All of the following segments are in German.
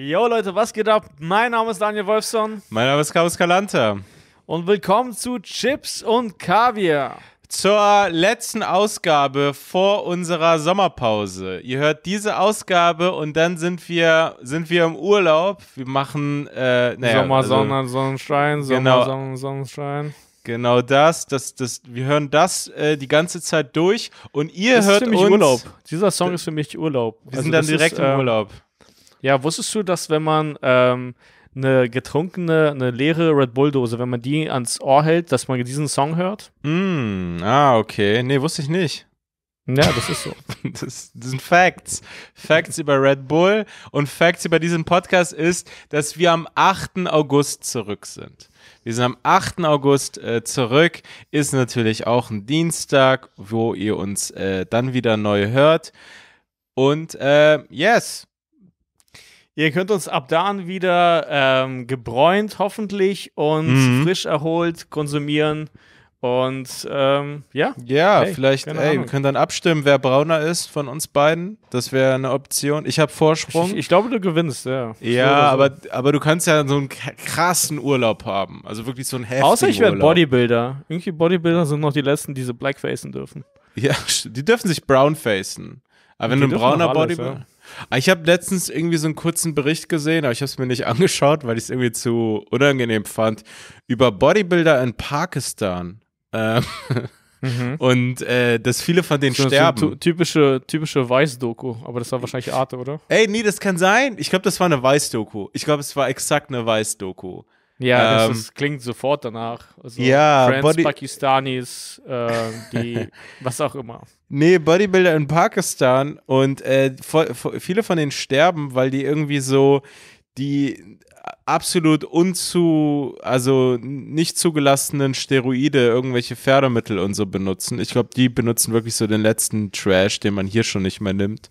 Yo Leute, was geht ab? Mein Name ist Daniel Wolfson. Mein Name ist Carlos Calanta. Und willkommen zu Chips und Kaviar. Zur letzten Ausgabe vor unserer Sommerpause. Ihr hört diese Ausgabe und dann sind wir, sind wir im Urlaub. Wir machen äh, naja, also Sommer, Sonne, also, Sonnenschein, Sommer, genau, Sonne, Sonnenschein. Genau das, das, das, wir hören das äh, die ganze Zeit durch und ihr das hört ist für mich uns, Urlaub. Dieser Song ist für mich Urlaub. Wir also sind dann direkt ist, im ähm, Urlaub. Ja, wusstest du, dass wenn man ähm, eine getrunkene, eine leere Red Bull-Dose, wenn man die ans Ohr hält, dass man diesen Song hört? Mm, ah, okay. Nee, wusste ich nicht. Ja, das ist so. Das, das, sind Facts. Facts über Red Bull und Facts über diesen Podcast ist, dass wir am 8. August zurück sind. Wir sind am 8. August äh, zurück. Ist natürlich auch ein Dienstag, wo ihr uns äh, dann wieder neu hört. Und äh, yes, Ihr könnt uns ab da an wieder ähm, gebräunt hoffentlich und mhm. frisch erholt konsumieren. Und ähm, ja. Ja, hey, vielleicht, ey, wir können dann abstimmen, wer brauner ist von uns beiden. Das wäre eine Option. Ich habe Vorsprung. Ich, ich, glaube, du gewinnst, ja. Ja, aber, so. aber du kannst ja so einen krassen Urlaub haben. Also wirklich so einen heftigen Außer ich werde Bodybuilder. Irgendwie Bodybuilder sind noch die letzten, die so blackfacen dürfen. Ja, die dürfen sich brownfacen. Aber die wenn du ein brauner Bodybuilder. Ja. Ich habe letztens irgendwie so einen kurzen Bericht gesehen, aber ich habe es mir nicht angeschaut, weil ich es irgendwie zu unangenehm fand, über Bodybuilder in Pakistan. Ähm, mhm. Und äh, dass viele von denen so, sterben. So typische typische Weiß-Doku, aber das war wahrscheinlich Arte, oder? Ey, nee, das kann sein. Ich glaube, das war eine Weiß-Doku. Ich glaube, es war exakt eine Weiß-Doku. Ja, ähm, das ist, klingt sofort danach. Also ja, Friends, Body Pakistanis, äh, die, was auch immer. Nee, Bodybuilder in Pakistan und äh, viele von denen sterben, weil die irgendwie so die absolut unzu, also nicht zugelassenen Steroide, irgendwelche Pferdemittel und so benutzen. Ich glaube, die benutzen wirklich so den letzten Trash, den man hier schon nicht mehr nimmt.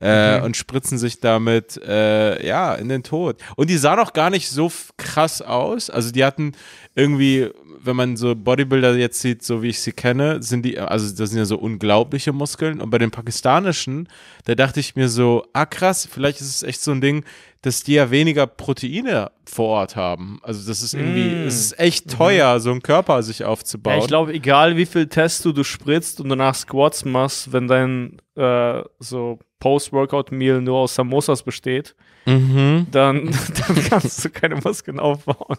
Äh, okay. und spritzen sich damit äh, ja in den Tod. Und die sahen auch gar nicht so krass aus. Also die hatten irgendwie, wenn man so Bodybuilder jetzt sieht, so wie ich sie kenne, sind die, also das sind ja so unglaubliche Muskeln. Und bei den pakistanischen, da dachte ich mir so, ah krass, vielleicht ist es echt so ein Ding, dass die ja weniger Proteine vor Ort haben. Also das ist irgendwie, mm. es ist echt mhm. teuer, mm. so einen Körper sich aufzubauen. Ja, ich glaube, egal wie viel Testo du spritzt und danach Squats machst, wenn dein äh, so Post-Workout-Meal nur aus Samosas besteht, mhm. dann, dann kannst du keine Muskeln aufbauen.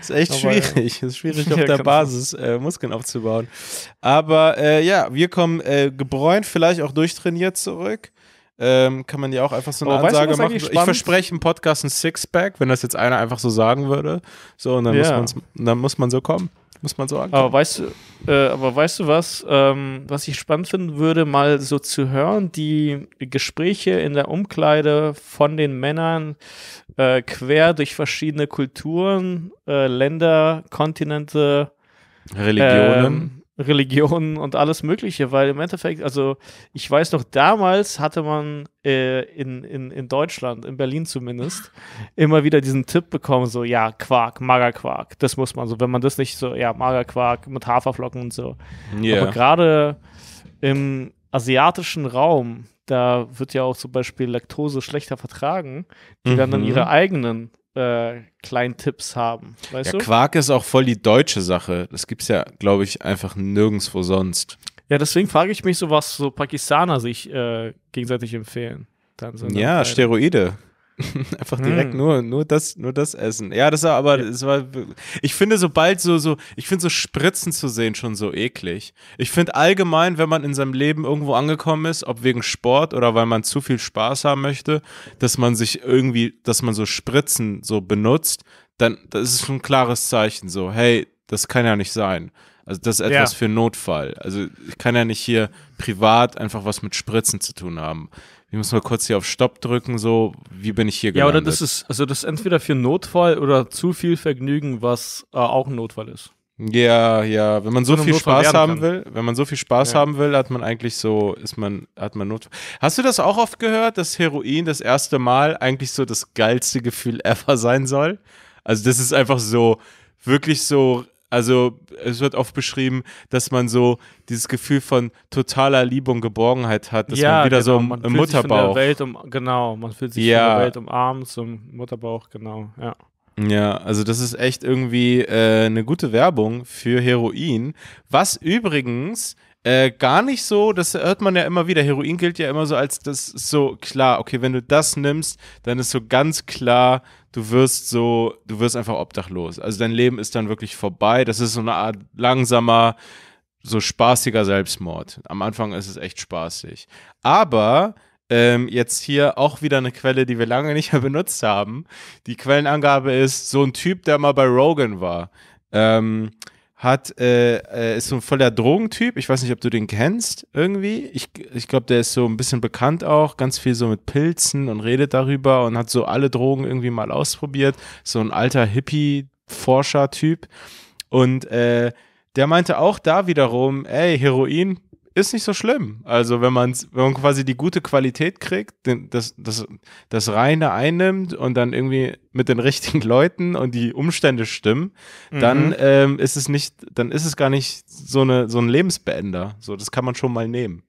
Ist echt Aber, schwierig. Ist schwierig auf der Basis äh, Muskeln aufzubauen. Aber äh, ja, wir kommen äh, gebräunt, vielleicht auch durchtrainiert zurück ähm, kann man ja auch einfach so eine oh, Ansage weißt du, machen. Ich verspreche im Podcast ein Sixpack, wenn das jetzt einer einfach so sagen würde. So, und dann, yeah. muss, dann muss man so kommen. Muss man so ankommen. Aber weißt du, äh, aber weißt du was, ähm, was ich spannend finden würde, mal so zu hören, die Gespräche in der Umkleide von den Männern äh, quer durch verschiedene Kulturen, äh, Länder, Kontinente, Religionen. Ähm, Religionen und alles Mögliche, weil im Endeffekt, also ich weiß noch, damals hatte man äh, in, in, in Deutschland, in Berlin zumindest, immer wieder diesen Tipp bekommen, so, ja, Quark, Magerquark, das muss man so, wenn man das nicht so, ja, Magerquark mit Haferflocken und so. Yeah. Aber gerade im asiatischen Raum, da wird ja auch zum Beispiel Laktose schlechter vertragen, die mhm. dann, dann ihre eigenen äh, kleinen Tipps haben. Weißt ja, du? Quark ist auch voll die deutsche Sache. Das gibt es ja, glaube ich, einfach nirgendwo sonst. Ja, deswegen frage ich mich so, was so Pakistaner sich äh, gegenseitig empfehlen. Ne? ja, Steroide. Einfach hm. direkt mm. nur, nur das, nur das Essen. Ja, das war aber, das war, ich finde sobald so, so, ich finde so Spritzen zu sehen schon so eklig. Ich finde allgemein, wenn man in seinem Leben irgendwo angekommen ist, ob wegen Sport oder weil man zu viel Spaß haben möchte, dass man sich irgendwie, dass man so Spritzen so benutzt, dann, das ist schon ein klares Zeichen so, hey, das kann ja nicht sein. Also das ist etwas ja. für Notfall. Also ich kann ja nicht hier privat einfach was mit Spritzen zu tun haben ich muss mal kurz hier auf Stopp drücken, so, wie bin ich hier gelandet? Ja, oder das ist, also das ist entweder für Notfall oder zu viel Vergnügen, was äh, auch ein Notfall ist. Ja, ja, wenn man so, so viel Spaß haben kann. will, wenn man so viel Spaß ja. haben will, hat man eigentlich so, ist man, hat man Not. Hast du das auch oft gehört, dass Heroin das erste Mal eigentlich so das geilste Gefühl ever sein soll? Also das ist einfach so, wirklich so also es wird oft beschrieben, dass man so dieses Gefühl von totaler Liebe und Geborgenheit hat, dass ja, man wieder genau. so im, man im fühlt Mutterbauch. Sich von der Welt um, genau, man fühlt sich ja. von der Welt umarmt, so im Mutterbauch, genau, ja. Ja, also das ist echt irgendwie äh, eine gute Werbung für Heroin. Was übrigens äh, gar nicht so, das hört man ja immer wieder. Heroin gilt ja immer so als das so klar, okay, wenn du das nimmst, dann ist so ganz klar du wirst so, du wirst einfach obdachlos. Also dein Leben ist dann wirklich vorbei. Das ist so eine Art langsamer, so spaßiger Selbstmord. Am Anfang ist es echt spaßig. Aber ähm, jetzt hier auch wieder eine Quelle, die wir lange nicht mehr benutzt haben. Die Quellenangabe ist so ein Typ, der mal bei Rogan war. Ähm, hat, äh, äh, ist so ein voller Drogentyp. Ich weiß nicht, ob du den kennst irgendwie. Ich, ich glaube, der ist so ein bisschen bekannt auch, ganz viel so mit Pilzen und redet darüber und hat so alle Drogen irgendwie mal ausprobiert. So ein alter Hippie-Forscher-Typ. Und äh, der meinte auch da wiederum, ey, Heroin, ist nicht so schlimm. Also wenn man wenn man quasi die gute Qualität kriegt, das, das, das Reine einnimmt und dann irgendwie mit den richtigen Leuten und die Umstände stimmen, mhm. dann ähm, ist es nicht, dann ist es gar nicht so, eine, so ein Lebensbeender. So, das kann man schon mal nehmen.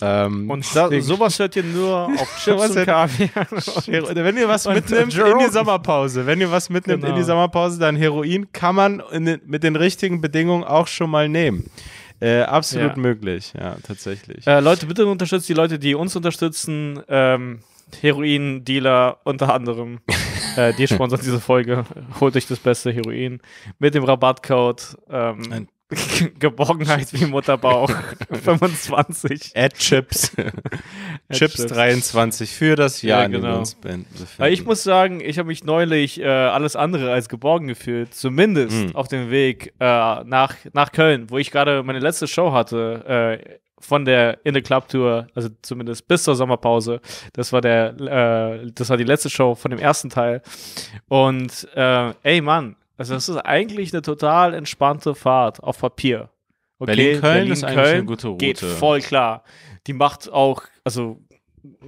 Ähm, und da, sowas hört ihr nur auf Chips und Kaviar. wenn ihr was mitnimmt in die Sommerpause, wenn ihr was mitnimmt genau. in die Sommerpause, dann Heroin kann man den, mit den richtigen Bedingungen auch schon mal nehmen. Äh, absolut ja. möglich, ja, tatsächlich. Äh, Leute, bitte unterstützt die Leute, die uns unterstützen. Ähm, Heroin-Dealer unter anderem. äh, die sponsern diese Folge. Holt euch das beste Heroin mit dem Rabattcode. Ähm, Geborgenheit wie Mutterbauch 25. Add Chips. Ad Chips, 23 für das Jahr, ja, genau. uns Weil ich muss sagen, ich habe mich neulich äh, alles andere als geborgen gefühlt, zumindest mhm. auf dem Weg äh, nach, nach Köln, wo ich gerade meine letzte Show hatte äh, von der In the Club Tour, also zumindest bis zur Sommerpause. Das war der, äh, das war die letzte Show von dem ersten Teil. Und äh, ey Mann, also das ist eigentlich eine total entspannte Fahrt auf Papier. Okay, Berlin-Köln Berlin, ist eigentlich Köln eine gute Route. Geht voll klar. Die macht auch, also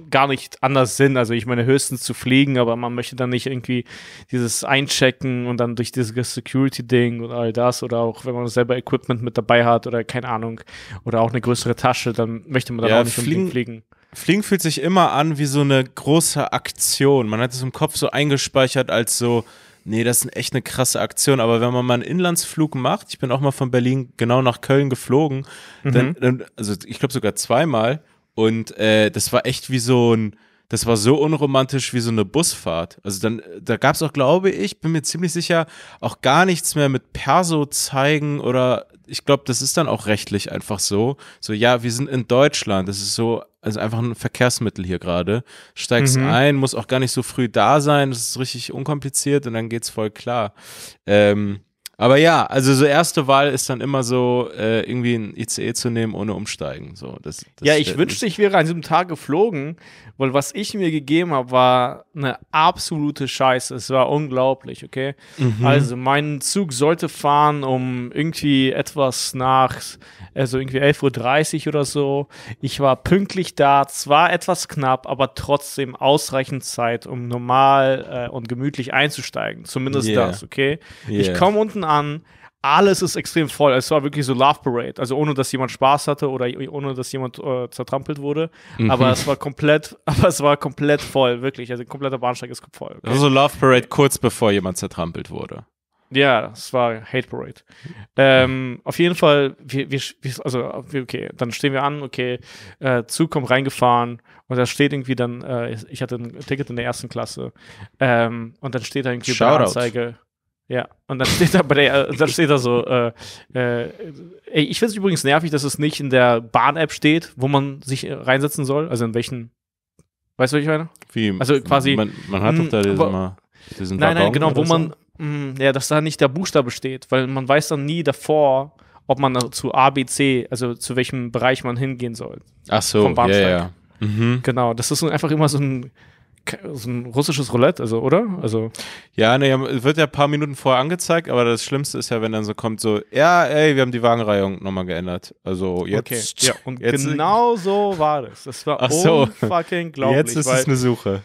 gar nicht anders Sinn. Also ich meine, höchstens zu fliegen, aber man möchte dann nicht irgendwie dieses Einchecken und dann durch dieses Security-Ding und all das oder auch wenn man selber Equipment mit dabei hat oder keine Ahnung oder auch eine größere Tasche, dann möchte man dann ja, auch nicht fliegen, fliegen. Fliegen fühlt sich immer an wie so eine große Aktion. Man hat es im Kopf so eingespeichert als so Nee, das ist echt eine krasse Aktion. Aber wenn man mal einen Inlandsflug macht, ich bin auch mal von Berlin genau nach Köln geflogen, mhm. dann, dann, also ich glaube sogar zweimal. Und äh, das war echt wie so ein, das war so unromantisch wie so eine Busfahrt. Also dann, da gab es auch, glaube ich, bin mir ziemlich sicher, auch gar nichts mehr mit Perso zeigen oder ich glaube, das ist dann auch rechtlich einfach so. So, ja, wir sind in Deutschland. Das ist so, also einfach ein Verkehrsmittel hier gerade. Steigst mhm. ein, muss auch gar nicht so früh da sein. Das ist richtig unkompliziert und dann geht's voll klar. Ähm, aber ja, also so erste Wahl ist dann immer so, äh, irgendwie ein ICE zu nehmen ohne umsteigen. So, das, das ja, ich wünschte, ich wäre an diesem Tag geflogen, weil was ich mir gegeben habe, war eine absolute Scheiße. Es war unglaublich, okay? Mhm. Also mein Zug sollte fahren um irgendwie etwas nach, also irgendwie 11.30 Uhr oder so. Ich war pünktlich da, zwar etwas knapp, aber trotzdem ausreichend Zeit, um normal äh, und gemütlich einzusteigen. Zumindest yeah. das, okay? Yeah. Ich komme unten an. Alles ist extrem voll. Es war wirklich so Love Parade. Also ohne, dass jemand Spaß hatte oder ohne, dass jemand äh, zertrampelt wurde. Mhm. Aber es war komplett, aber es war komplett voll, wirklich. Also kompletter Bahnsteig ist voll. Okay? Also Love Parade kurz bevor jemand zertrampelt wurde. Ja, es war Hate Parade. Ähm, auf jeden Fall, wir, wir, also, okay, dann stehen wir an, okay, äh, Zug kommt reingefahren und da steht irgendwie dann, äh, ich hatte ein Ticket in der ersten Klasse ähm, und dann steht da irgendwie Shoutout. bei Anzeige, ja, und dann steht da, der, äh, dann steht da so, äh, äh, ich finde es übrigens nervig, dass es nicht in der Bahn-App steht, wo man sich äh, reinsetzen soll, also in welchen, weißt du, was ich meine? Wie, also quasi. Man, man hat doch da hm, diesen, aber, mal, diesen Nein, nein, genau, wo man, mh, hm, ja, dass da nicht der Buchstabe steht, weil man weiß dann nie davor, ob man zu A, B, C, also zu welchem Bereich man hingehen soll. Ach so, vom Bahnsteig. ja, ja. Mhm. Genau, das ist einfach immer so ein so ein russisches Roulette, also, oder? Also. Ja, ne, wird ja ein paar Minuten vorher angezeigt, aber das Schlimmste ist ja, wenn dann so kommt, so, ja, ey, wir haben die Wagenreihung nochmal geändert. Also jetzt. Okay, ja, und jetzt genau so war das. Das war so. unfucking glaublich. Jetzt ist es eine Suche.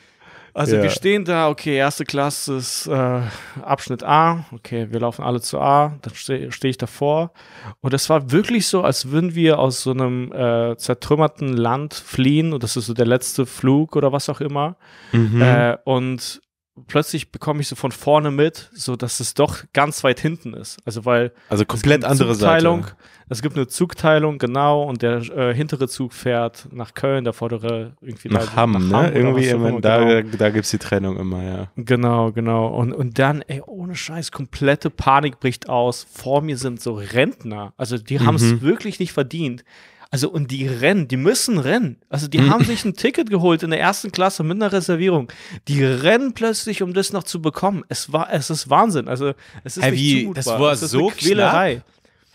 Also ja. wir stehen da, okay, erste Klasse ist äh, Abschnitt A, okay, wir laufen alle zu A, dann stehe steh ich davor. Und es war wirklich so, als würden wir aus so einem äh, zertrümmerten Land fliehen und das ist so der letzte Flug oder was auch immer. Mhm. Äh, und plötzlich bekomme ich so von vorne mit, so dass es doch ganz weit hinten ist. Also weil also komplett andere Zugteilung, Seite. Es gibt eine Zugteilung genau und der äh, hintere Zug fährt nach Köln, der vordere irgendwie nach da, Hamm, nach ne? Hamm, ne? Irgendwie immer, immer, da genau. da gibt's die Trennung immer, ja. Genau, genau und und dann ey, ohne Scheiß komplette Panik bricht aus. Vor mir sind so Rentner, also die mhm. haben es wirklich nicht verdient. Also, und die rennen, die müssen rennen. Also, die mhm. haben sich ein Ticket geholt in der ersten Klasse mit einer Reservierung. Die rennen plötzlich, um das noch zu bekommen. Es war, es ist Wahnsinn. Also, es ist hey, nicht wie, zumutbar. Das war es so Quälerei. Knapp?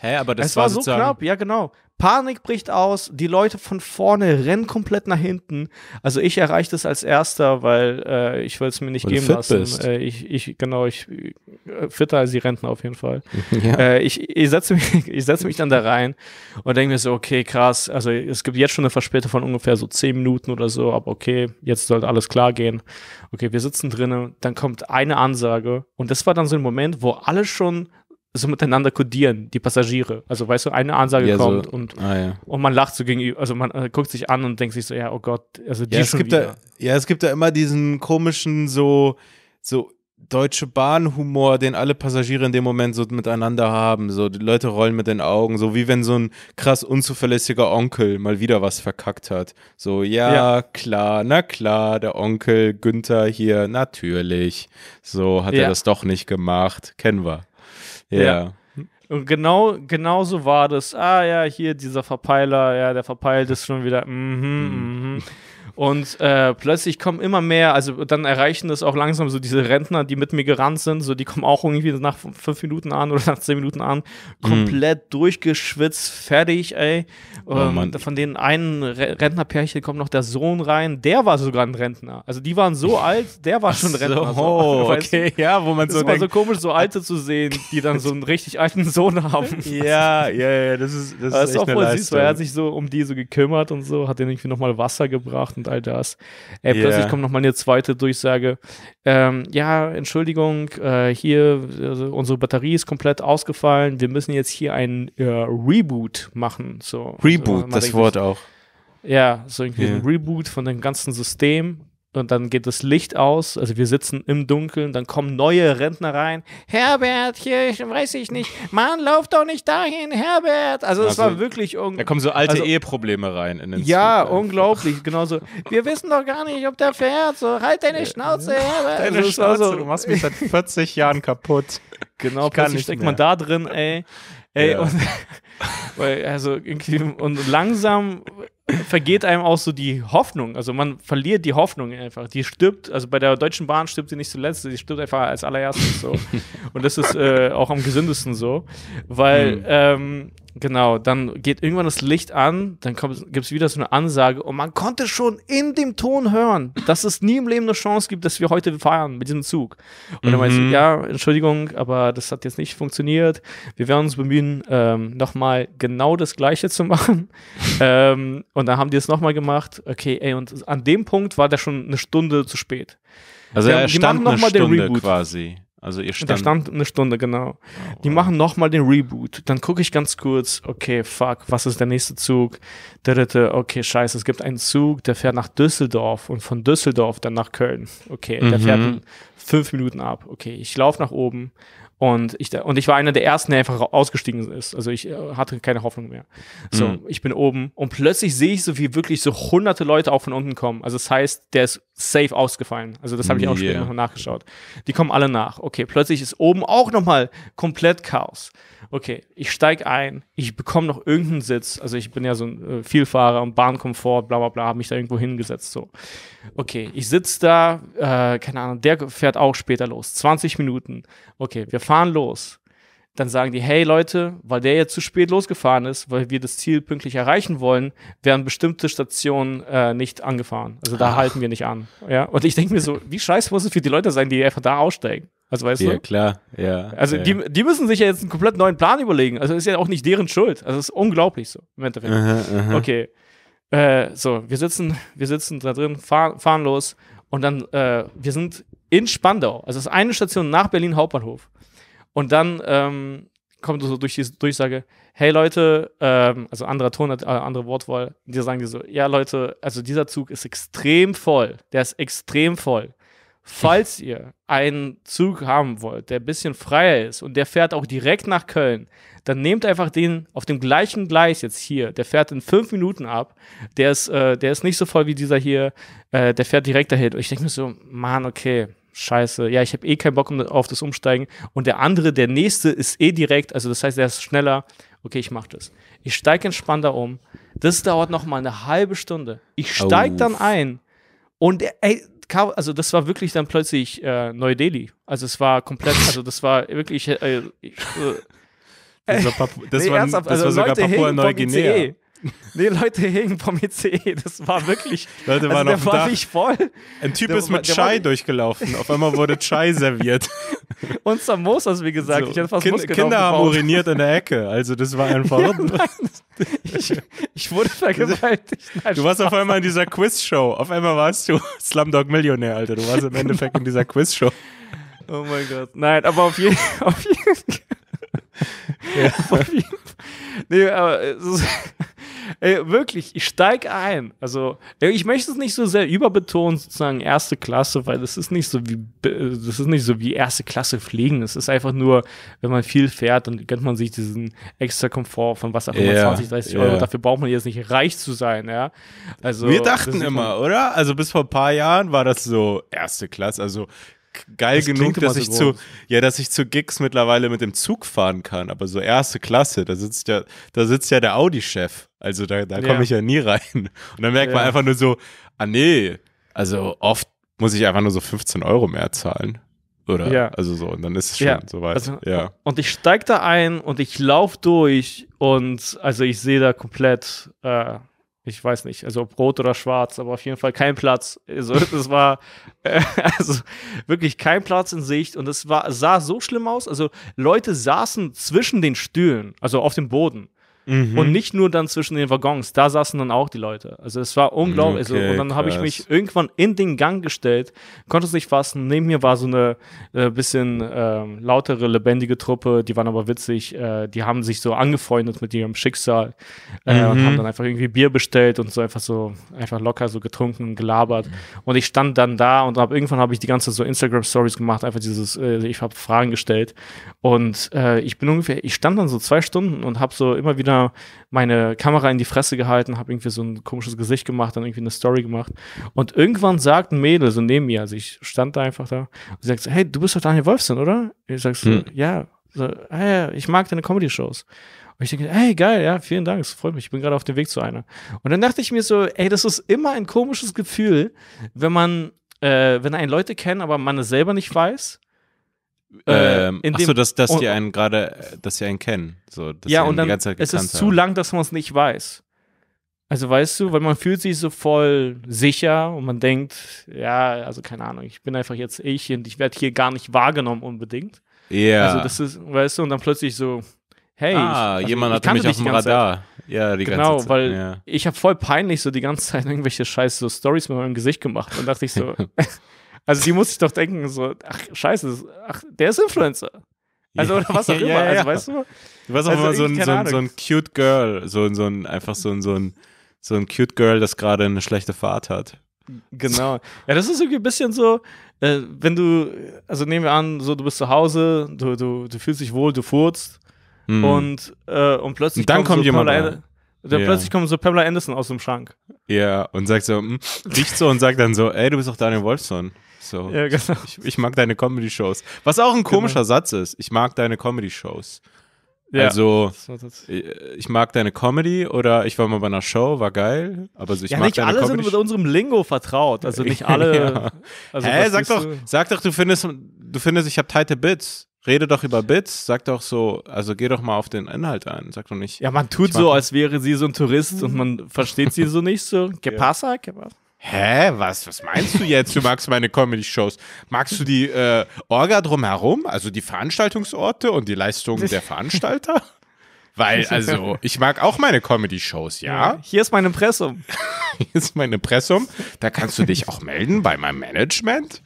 Hä, aber das es war, war so knapp, ja genau. Panik bricht aus, die Leute von vorne rennen komplett nach hinten. Also ich erreiche das als erster, weil äh, ich will es mir nicht weil geben lassen. Äh, ich, ich, genau, ich äh, fitter als die Rentner auf jeden Fall. Ja. Äh, ich ich setze mich, setz mich dann da rein und denke mir so, okay, krass, also es gibt jetzt schon eine Verspätung von ungefähr so zehn Minuten oder so, aber okay, jetzt sollte alles klar gehen. Okay, wir sitzen drinnen, dann kommt eine Ansage und das war dann so ein Moment, wo alle schon so miteinander kodieren, die Passagiere. Also weißt du, eine Ansage ja, kommt so, und, ah, ja. und man lacht so gegenüber, also man äh, guckt sich an und denkt sich so, ja, oh Gott, also die ja, es gibt wieder. Da, ja, es gibt da immer diesen komischen so, so deutsche Bahn-Humor, den alle Passagiere in dem Moment so miteinander haben. So, die Leute rollen mit den Augen, so wie wenn so ein krass unzuverlässiger Onkel mal wieder was verkackt hat. So, ja, ja. klar, na klar, der Onkel Günther hier, natürlich. So hat ja. er das doch nicht gemacht. Kennen wir. Ja. ja. Und genau, genau so war das. Ah ja, hier dieser Verpeiler, ja, der verpeilt ist schon wieder. Mhm, mhm. mhm. Und äh, plötzlich kommen immer mehr, also dann erreichen das auch langsam so diese Rentner, die mit mir gerannt sind, so die kommen auch irgendwie nach fünf Minuten an oder nach zehn Minuten an, komplett mhm. durchgeschwitzt, fertig, ey. Oh, ähm, von den einen Rentnerpärchen kommt noch der Sohn rein, der war sogar ein Rentner. Also die waren so alt, der war schon so, Rentner. So, oh, okay, du? ja, wo man das so. Es war so komisch, so ah. Alte zu sehen, die dann so einen richtig alten Sohn haben. ja, ja, ja, das ist. Das, das ist, echt ist auch voll süß, weil er hat sich so um die so gekümmert und so, hat denen irgendwie nochmal Wasser gebracht und und all das. Ey, yeah. plötzlich kommt nochmal eine zweite Durchsage. Ähm, ja, Entschuldigung, äh, hier, also unsere Batterie ist komplett ausgefallen. Wir müssen jetzt hier ein äh, Reboot machen. So, Reboot, so, das denkt, Wort auch. Ja, so irgendwie yeah. ein Reboot von dem ganzen System und dann geht das Licht aus, also wir sitzen im Dunkeln, dann kommen neue Rentner rein. Herbert, hier, weiß ich nicht. Mann, lauf doch nicht dahin, Herbert. Also es also, war wirklich irgendwie. Da kommen so alte also, Eheprobleme rein in den Ja, Zug unglaublich. Genauso. Wir wissen doch gar nicht, ob der fährt. So, halt deine Schnauze, Herbert. Halt deine also, Schnauze, so, du machst mich seit 40 Jahren kaputt. Genau, plötzlich steckt mehr. man da drin, ey. Ey, ja. und, weil, also und langsam vergeht einem auch so die Hoffnung. Also man verliert die Hoffnung einfach. Die stirbt, also bei der Deutschen Bahn stirbt sie nicht zuletzt, sie stirbt einfach als allererstes so. Und das ist äh, auch am gesündesten so. Weil mhm. ähm, Genau, dann geht irgendwann das Licht an, dann gibt es wieder so eine Ansage und man konnte schon in dem Ton hören, dass es nie im Leben eine Chance gibt, dass wir heute fahren mit diesem Zug. Und mhm. dann meinst du, ja, Entschuldigung, aber das hat jetzt nicht funktioniert. Wir werden uns bemühen, ähm, nochmal genau das Gleiche zu machen. ähm, und dann haben die es nochmal gemacht. Okay, ey, und an dem Punkt war der schon eine Stunde zu spät. Also wir, er haben, stand die machen nochmal eine Stunde den Reboot. quasi. Also ihr stand. Da stand eine Stunde, genau. Oh, die machen nochmal den Reboot. Dann gucke ich ganz kurz, okay, fuck, was ist der nächste Zug? Der dritte, okay, scheiße, es gibt einen Zug, der fährt nach Düsseldorf und von Düsseldorf dann nach Köln. Okay, der mhm. fährt fünf Minuten ab. Okay, ich laufe nach oben und ich, und ich war einer der ersten, der einfach ausgestiegen ist. Also ich äh, hatte keine Hoffnung mehr. So, mhm. ich bin oben und plötzlich sehe ich so, wie wirklich so hunderte Leute auch von unten kommen. Also das heißt, der ist safe ausgefallen. Also das habe ich auch yeah. später noch nachgeschaut. Die kommen alle nach. Okay, plötzlich ist oben auch nochmal komplett Chaos. Okay, ich steige ein, ich bekomme noch irgendeinen Sitz. Also ich bin ja so ein äh, Vielfahrer und Bahnkomfort, bla bla bla, habe mich da irgendwo hingesetzt. So. Okay, ich sitze da, äh, keine Ahnung, der fährt auch später los. 20 Minuten. Okay, wir fahren los dann sagen die, hey Leute, weil der jetzt zu spät losgefahren ist, weil wir das Ziel pünktlich erreichen wollen, werden bestimmte Stationen äh, nicht angefahren. Also da Ach. halten wir nicht an. Ja? Und ich denke mir so, wie scheiße muss es für die Leute sein, die einfach da aussteigen? Also weißt ja, du? Ja, klar, ja. Also ja. Die, die müssen sich ja jetzt einen komplett neuen Plan überlegen. Also ist ja auch nicht deren Schuld. Also ist unglaublich so im Endeffekt. Aha, aha. Okay. Äh, so, wir sitzen, wir sitzen da drin, fahr, fahren los und dann, äh, wir sind in Spandau. Also es ist eine Station nach Berlin Hauptbahnhof. Und dann ähm, kommt so durch diese Durchsage, hey Leute, ähm, also anderer Ton, äh, andere Wortwahl, die sagen dir so, ja Leute, also dieser Zug ist extrem voll, der ist extrem voll. Falls ihr einen Zug haben wollt, der ein bisschen freier ist und der fährt auch direkt nach Köln, dann nehmt einfach den auf dem gleichen Gleis jetzt hier. Der fährt in fünf Minuten ab. Der ist, äh, der ist nicht so voll wie dieser hier. Äh, der fährt direkt dahin. Und ich denke mir so, Mann, okay, scheiße, ja, ich habe eh keinen Bock auf das Umsteigen. Und der andere, der nächste ist eh direkt, also das heißt, der ist schneller. Okay, ich mache das. Ich steige entspannter um. Das dauert noch mal eine halbe Stunde. Ich steige dann ein und ey, also das war wirklich dann plötzlich äh, Neu-Delhi. Also es war komplett, also das war wirklich äh, ich, äh, das war, Papu, das nee, war, das also war sogar Papua-Neuguinea. Nee, Leute hingen vom ICE. E. Das war wirklich. Leute waren also, der war Dach. nicht voll. Ein Typ der, ist mit Chai durchgelaufen. Auf einmal wurde Chai serviert. Und Samosas, wie gesagt. So. Ich hatte fast kind, Kinder haben uriniert in der Ecke. Also, das war einfach. Ja, ich, ich, wurde vergewaltigt. Nein, du warst auf einmal in dieser Quizshow. Auf einmal warst du Slumdog Millionär, Alter. Du warst im Endeffekt genau. in dieser Quizshow. Oh mein Gott. Nein, aber auf jeden Fall. Auf jeden Fall. Ja. Auf jeden Fall nee, aber ist, ey, wirklich, ich steige ein. Also, ich möchte es nicht so sehr überbetonen, sozusagen erste Klasse, weil das ist nicht so wie das ist nicht so wie erste Klasse fliegen. Es ist einfach nur, wenn man viel fährt, dann gönnt man sich diesen extra Komfort von was auch immer, yeah, 20, 30 Euro. Dafür braucht man jetzt nicht reich zu sein, ja. Also, Wir dachten immer, oder? Also bis vor ein paar Jahren war das so erste Klasse, also geil das genug, dass so ich groß. zu, ja, dass ich zu Gigs mittlerweile mit dem Zug fahren kann, aber so erste Klasse, da sitzt ja, da sitzt ja der Audi-Chef. Also da, da komme ja. ich ja nie rein. Und dann merkt ja. man einfach nur so, ah nee, also oft muss ich einfach nur so 15 Euro mehr zahlen. Oder? Ja. Also so, und dann ist es schon ja. soweit. Also, ja. Und ich steige da ein und ich laufe durch und also ich sehe da komplett äh, ich weiß nicht, also ob rot oder schwarz, aber auf jeden Fall kein Platz. Also, es war äh, also wirklich kein Platz in Sicht und es war, sah so schlimm aus. Also Leute saßen zwischen den Stühlen, also auf dem Boden. Mhm. Und nicht nur dann zwischen den Waggons, da saßen dann auch die Leute. Also es war unglaublich. Also, okay, also, und dann habe ich mich irgendwann in den Gang gestellt, konnte es nicht fassen. Neben mir war so eine äh, bisschen äh, lautere, lebendige Truppe, die waren aber witzig. Äh, die haben sich so angefreundet mit ihrem Schicksal äh, mhm. und haben dann einfach irgendwie Bier bestellt und so einfach so einfach locker so getrunken und gelabert. Mhm. Und ich stand dann da und hab, irgendwann habe ich die ganze so Instagram-Stories gemacht, einfach dieses, äh, ich habe Fragen gestellt. Und äh, ich bin ungefähr, ich stand dann so zwei Stunden und habe so immer wieder Finger meine Kamera in die Fresse gehalten, habe irgendwie so ein komisches Gesicht gemacht, dann irgendwie eine Story gemacht. Und irgendwann sagt ein Mädel so neben mir, also ich stand da einfach da, und sagt so, hey, du bist doch Daniel Wolfson, oder? Ich sag so, hm. ja. So, hey, ah, ich mag deine Comedy-Shows. Und ich denke, hey, geil, ja, vielen Dank, es freut mich, ich bin gerade auf dem Weg zu einer. Und dann dachte ich mir so, ey, das ist immer ein komisches Gefühl, wenn man, äh, wenn einen Leute kennen, aber man es selber nicht weiß äh, ähm, achso, dass, dass die einen gerade, dass sie einen kennen. So, ja, und dann es ist haben. zu lang, dass man es nicht weiß. Also weißt du, weil man fühlt sich so voll sicher und man denkt, ja, also keine Ahnung, ich bin einfach jetzt ich und ich werde hier gar nicht wahrgenommen unbedingt. Ja. Yeah. Also das ist, weißt du, und dann plötzlich so, hey, ah, ich, also jemand hat mich auf dem Radar. Zeit. Ja, die genau, ganze Zeit. Genau, weil ja. ich habe voll peinlich so die ganze Zeit irgendwelche scheiß so Stories mit meinem Gesicht gemacht und dachte ich so, Also die muss ich doch denken, so, ach, scheiße, ach, der ist Influencer. Also oder was auch immer. ja, ja. Also weißt du? Du warst auch also, immer so ein, so, ein, so ein cute Girl, so so ein, einfach so ein, so ein, so ein cute Girl, das gerade eine schlechte Fahrt hat. Genau. Ja, das ist irgendwie ein bisschen so, äh, wenn du, also nehmen wir an, so du bist zu Hause, du, du, du fühlst dich wohl, du furzt mhm. und, äh, und plötzlich und dann kommt, kommt so jemand. Pamela, dann yeah. plötzlich kommt so Pamela Anderson aus dem Schrank. Ja, yeah. und sagt so, hm, riecht so und sagt dann so, ey, du bist doch Daniel Wolfson. So. Ja, genau. ich, ich mag deine Comedy-Shows. Was auch ein genau. komischer genau. Satz ist. Ich mag deine Comedy-Shows. Ja, also, äh, ich mag deine Comedy oder ich war mal bei einer Show, war geil, aber so, ich ja, mag nicht deine alle Comedy sind mit unserem Lingo vertraut, also nicht alle. ja. also, Hä, sag doch, du? sag doch, du findest, du findest, ich habe tighte Bits. Rede doch über Bits, sag doch so, also geh doch mal auf den Inhalt ein, sag doch nicht. Ja, man tut so, als wäre sie so ein Tourist und man versteht sie so nicht so. ¿Qué pasa? ¿Qué Hä, was, was meinst du jetzt? Du magst meine Comedy-Shows. Magst du die äh, Orga drumherum, also die Veranstaltungsorte und die Leistungen der Veranstalter? Weil, also, ich mag auch meine Comedy-Shows, ja? Hier ist mein Impressum. hier ist mein Impressum. Da kannst du dich auch melden bei meinem Management.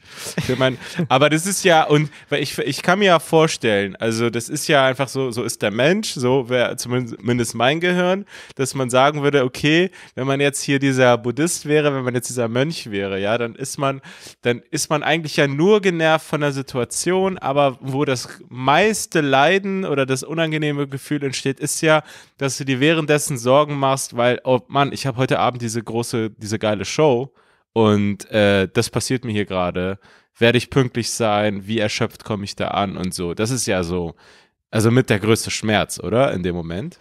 Mein, aber das ist ja, und weil ich, ich kann mir ja vorstellen, also das ist ja einfach so, so ist der Mensch, so wäre zumindest mein Gehirn, dass man sagen würde, okay, wenn man jetzt hier dieser Buddhist wäre, wenn man jetzt dieser Mönch wäre, ja, dann ist man, dann ist man eigentlich ja nur genervt von der Situation, aber wo das meiste Leiden oder das unangenehme Gefühl entsteht, ist ja, dass du dir währenddessen Sorgen machst, weil, oh Mann, ich habe heute Abend diese große, diese geile Show. Und äh, das passiert mir hier gerade. Werde ich pünktlich sein? Wie erschöpft komme ich da an und so? Das ist ja so, also mit der größte Schmerz, oder? In dem Moment.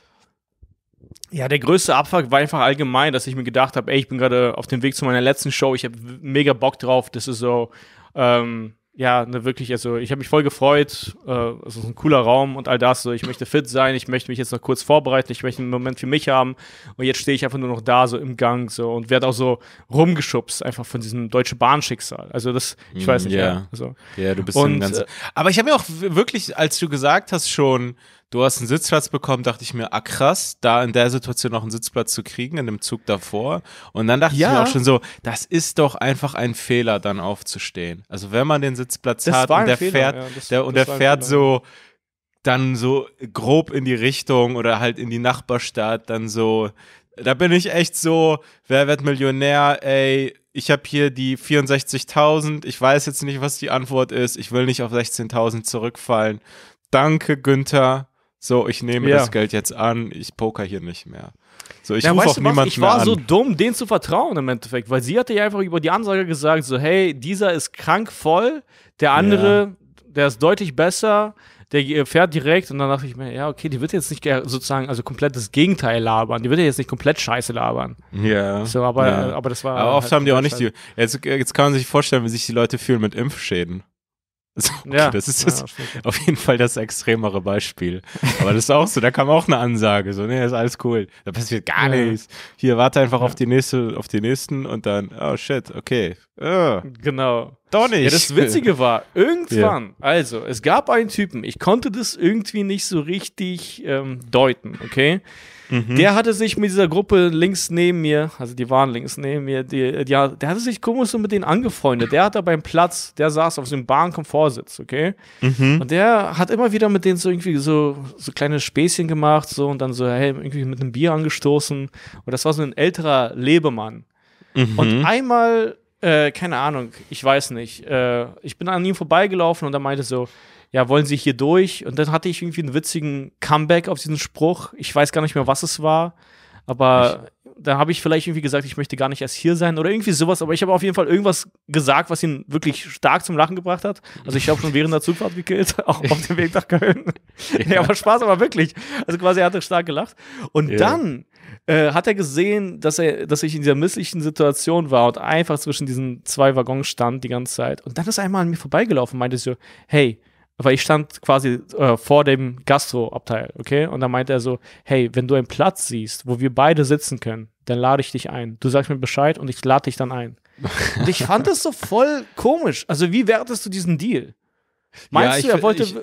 Ja, der größte Abfuck war einfach allgemein, dass ich mir gedacht habe, ey, ich bin gerade auf dem Weg zu meiner letzten Show, ich habe mega Bock drauf, das ist so, ähm, ja, ne, wirklich, also ich habe mich voll gefreut. Äh, es ist ein cooler Raum und all das. So, ich möchte fit sein, ich möchte mich jetzt noch kurz vorbereiten, ich möchte einen Moment für mich haben. Und jetzt stehe ich einfach nur noch da, so im Gang, so und werde auch so rumgeschubst, einfach von diesem deutsche Bahnschicksal. Also das, ich mm, weiß nicht. Mm, yeah. Ja, also. ja du bist und, im Ganzen. Äh, aber ich habe mir auch wirklich, als du gesagt hast, schon, du hast einen Sitzplatz bekommen, dachte ich mir, ah krass, da in der Situation noch einen Sitzplatz zu kriegen, in dem Zug davor. Und dann dachte ja. ich mir auch schon so, das ist doch einfach ein Fehler, dann aufzustehen. Also wenn man den Sitzplatz das hat und der Fehler. fährt, ja, das, der, und der fährt so dann so grob in die Richtung oder halt in die Nachbarstadt, dann so, da bin ich echt so, wer wird Millionär, ey, ich habe hier die 64.000, ich weiß jetzt nicht, was die Antwort ist, ich will nicht auf 16.000 zurückfallen. Danke, Günther, so, ich nehme ja. das Geld jetzt an, ich poker hier nicht mehr. So, ich ja, rufe auch niemanden Ich war so dumm, denen zu vertrauen im Endeffekt, weil sie hatte ja einfach über die Ansage gesagt, so, hey, dieser ist krank voll, der andere, ja. der ist deutlich besser, der äh, fährt direkt und dann dachte ich mir, ja, okay, die wird jetzt nicht sozusagen, also komplett das Gegenteil labern. Die wird jetzt nicht komplett scheiße labern. Ja. So, aber, ja. Äh, aber das war. Aber oft halt haben die auch nicht die. Jetzt, jetzt kann man sich vorstellen, wie sich die Leute fühlen mit Impfschäden. Also, okay, ja, das ist das ja, auf jeden Fall das extremere Beispiel. Aber das ist auch so, da kam auch eine Ansage, so, nee, ist alles cool, da passiert gar ja. nichts. Hier, warte einfach auf die nächste, auf die nächsten und dann, oh shit, okay. Oh. Genau. Doch nicht. Ja, das Witzige war, irgendwann, also, es gab einen Typen, ich konnte das irgendwie nicht so richtig ähm, deuten, okay? Mhm. Der hatte sich mit dieser Gruppe links neben mir, also die waren links neben mir, die, die, der hatte sich komisch so mit denen angefreundet. Der hatte beim Platz, der saß auf so einem Bahnkomfortsitz, okay? Mhm. Und der hat immer wieder mit denen so irgendwie so, so kleine Späßchen gemacht, so und dann so, hey, irgendwie mit einem Bier angestoßen. Und das war so ein älterer Lebemann. Mhm. Und einmal, äh, keine Ahnung, ich weiß nicht, äh, ich bin an ihm vorbeigelaufen und er meinte so, ja, wollen Sie hier durch? Und dann hatte ich irgendwie einen witzigen Comeback auf diesen Spruch. Ich weiß gar nicht mehr, was es war. Aber da habe ich vielleicht irgendwie gesagt, ich möchte gar nicht erst hier sein oder irgendwie sowas. Aber ich habe auf jeden Fall irgendwas gesagt, was ihn wirklich stark zum Lachen gebracht hat. Also ich habe schon während der Zugfahrt gekillt, auch auf dem Weg nach Köln. Ja. Nee, aber Spaß, aber wirklich. Also quasi er hatte stark gelacht. Und ja. dann äh, hat er gesehen, dass er, dass ich in dieser misslichen Situation war und einfach zwischen diesen zwei Waggons stand die ganze Zeit. Und dann ist er einmal an mir vorbeigelaufen und meinte so, hey, weil ich stand quasi äh, vor dem Gastroabteil, okay? Und dann meinte er so, hey, wenn du einen Platz siehst, wo wir beide sitzen können, dann lade ich dich ein. Du sagst mir Bescheid und ich lade dich dann ein. und ich fand das so voll komisch. Also wie wertest du diesen Deal? Meinst ja, du, er wollte... Ich,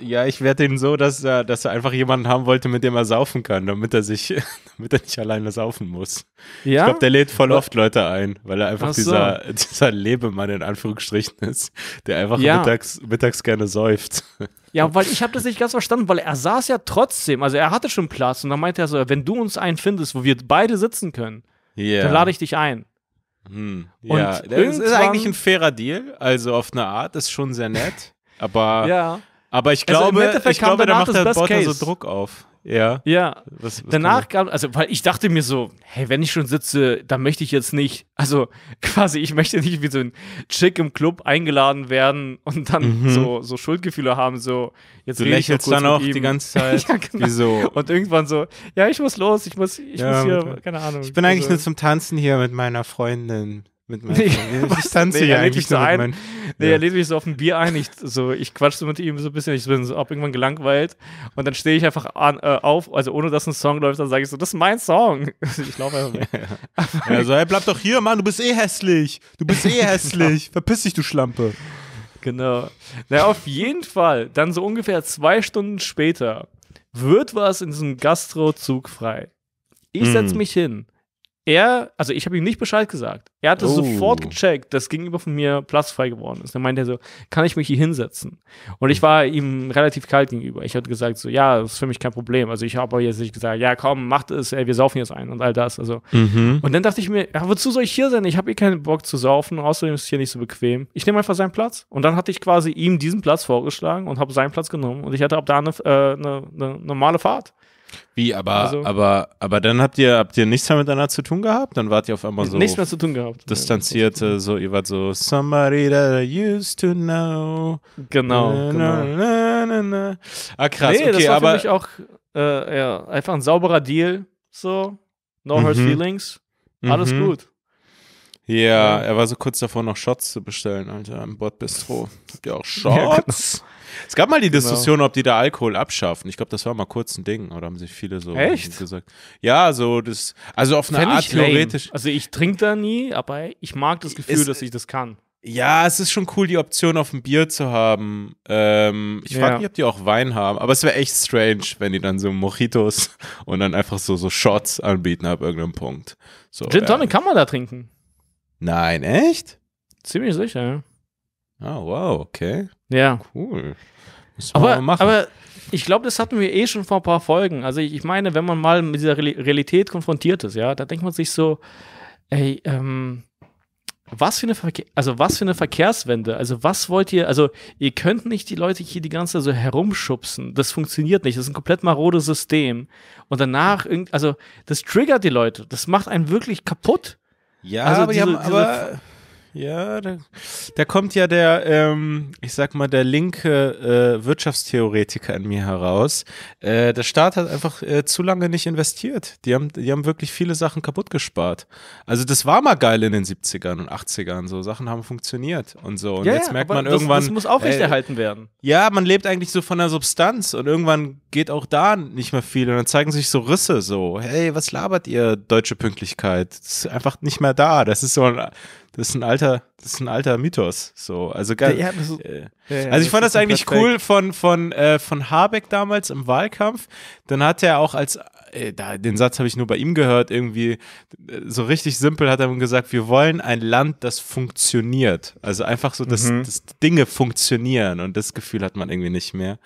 ja, ich werde ihn so, dass er, dass er einfach jemanden haben wollte, mit dem er saufen kann, damit er sich, damit er nicht alleine saufen muss. Ja? Ich glaube, der lädt voll oft Leute ein, weil er einfach so. dieser, dieser Lebemann in Anführungsstrichen ist, der einfach ja. mittags, mittags gerne säuft. Ja, weil ich habe das nicht ganz verstanden, weil er saß ja trotzdem, also er hatte schon Platz und dann meinte er so, wenn du uns einen findest, wo wir beide sitzen können, yeah. dann lade ich dich ein. Hm. Und ja, das ist eigentlich ein fairer Deal, also auf eine Art, ist schon sehr nett, aber ja. Aber ich also glaube, also ich glaube, da macht der Bot so Druck auf. Ja. Ja. Was, was danach kam, also, weil ich dachte mir so, hey, wenn ich schon sitze, dann möchte ich jetzt nicht, also quasi, ich möchte nicht wie so ein Chick im Club eingeladen werden und dann mhm. so, so Schuldgefühle haben, so, jetzt du lächelst dann auch ihm. die ganze Zeit. ja, genau. Wieso? Und irgendwann so, ja, ich muss los, ich muss, ich ja, muss hier, keine Ahnung. Ich bin eigentlich also, nur zum Tanzen hier mit meiner Freundin mit meinem nee, was, Ich tanze nee, hier eigentlich so ein. Mein, nee, ja. er lädt mich so auf ein Bier ein. Ich, so, ich quatsche so mit ihm so ein bisschen. Ich bin so ab irgendwann gelangweilt. Und dann stehe ich einfach an, äh, auf, also ohne dass ein Song läuft, dann sage ich so, das ist mein Song. Ich laufe einfach weg. Ja, Also, hey, bleib doch hier, Mann, du bist eh hässlich. Du bist eh hässlich. Genau. Verpiss dich, du Schlampe. Genau. Na, auf jeden Fall, dann so ungefähr zwei Stunden später wird was in diesem Gastrozug frei. Ich setze hm. mich hin er, also ich habe ihm nicht Bescheid gesagt. Er hatte oh. sofort gecheckt, dass gegenüber von mir Platz frei geworden ist. Dann meinte er so, kann ich mich hier hinsetzen? Und ich war ihm relativ kalt gegenüber. Ich hatte gesagt so, ja, das ist für mich kein Problem. Also ich habe jetzt nicht gesagt, ja komm, macht es, ey, wir saufen jetzt ein und all das. Also mhm. und dann dachte ich mir, ja, wozu soll ich hier sein? Ich habe eh keinen Bock zu saufen. Außerdem ist es hier nicht so bequem. Ich nehme einfach seinen Platz. Und dann hatte ich quasi ihm diesen Platz vorgeschlagen und habe seinen Platz genommen und ich hatte ab da eine, äh, eine, eine normale Fahrt. Wie, aber, also, aber, aber dann habt ihr, habt ihr nichts mehr miteinander zu tun gehabt? Dann wart ihr auf einmal so. Nichts mehr zu tun gehabt. Distanziert, ja, so, ihr wart so, somebody that I used to know. Genau. Na, genau. Na, na, na, Ah, krass, nee, okay, das war aber. Für mich auch äh, ja, einfach ein sauberer Deal, so. No mhm. hurt feelings. Alles mhm. gut. Ja, er war so kurz davor, noch Shots zu bestellen, Alter, im Bordbistro. Habt ihr auch Shots? Ja, genau. Es gab mal die genau. Diskussion, ob die da Alkohol abschaffen. Ich glaube, das war mal kurz ein Ding, oder haben sich viele so Echt? gesagt. Ja, so das, also auf eine Fänd Art theoretisch. Lame. Also ich trinke da nie, aber ich mag das Gefühl, es, dass ich das kann. Ja, es ist schon cool, die Option auf ein Bier zu haben. Ähm, ich frage mich, ob die auch Wein haben, aber es wäre echt strange, wenn die dann so Mojitos und dann einfach so, so Shots anbieten ab irgendeinem Punkt. So, Gin Tonic äh, kann man da trinken. Nein, echt? Ziemlich sicher, ja. oh, wow, okay. Ja. Cool. Aber, aber, ich glaube, das hatten wir eh schon vor ein paar Folgen. Also ich, ich meine, wenn man mal mit dieser Realität konfrontiert ist, ja, da denkt man sich so, ey, ähm, was für eine Verke also was für eine Verkehrswende, also was wollt ihr, also ihr könnt nicht die Leute hier die ganze Zeit so herumschubsen, das funktioniert nicht, das ist ein komplett marodes System und danach, also das triggert die Leute, das macht einen wirklich kaputt. Ja, also aber diese, die haben, aber ja, da, da, kommt ja der, ähm, ich sag mal, der linke äh, Wirtschaftstheoretiker in mir heraus. Äh, der Staat hat einfach äh, zu lange nicht investiert. Die haben, die haben wirklich viele Sachen kaputt gespart. Also das war mal geil in den 70ern und 80ern. So Sachen haben funktioniert und so. Und ja, jetzt merkt man das, irgendwann. Das muss aufrechterhalten äh, werden. Ja, man lebt eigentlich so von der Substanz und irgendwann geht auch da nicht mehr viel. Und dann zeigen sich so Risse so. Hey, was labert ihr deutsche Pünktlichkeit? Das ist einfach nicht mehr da. Das ist so ein das ist ein alter, das ist ein alter Mythos. So, also gar, ja, so, äh, ja, also ich fand das eigentlich perfekt. cool von von äh, von Habeck damals im Wahlkampf. Dann hat er auch als äh, da, den Satz habe ich nur bei ihm gehört irgendwie äh, so richtig simpel hat er gesagt, wir wollen ein Land, das funktioniert. Also einfach so, dass, mhm. dass Dinge funktionieren und das Gefühl hat man irgendwie nicht mehr,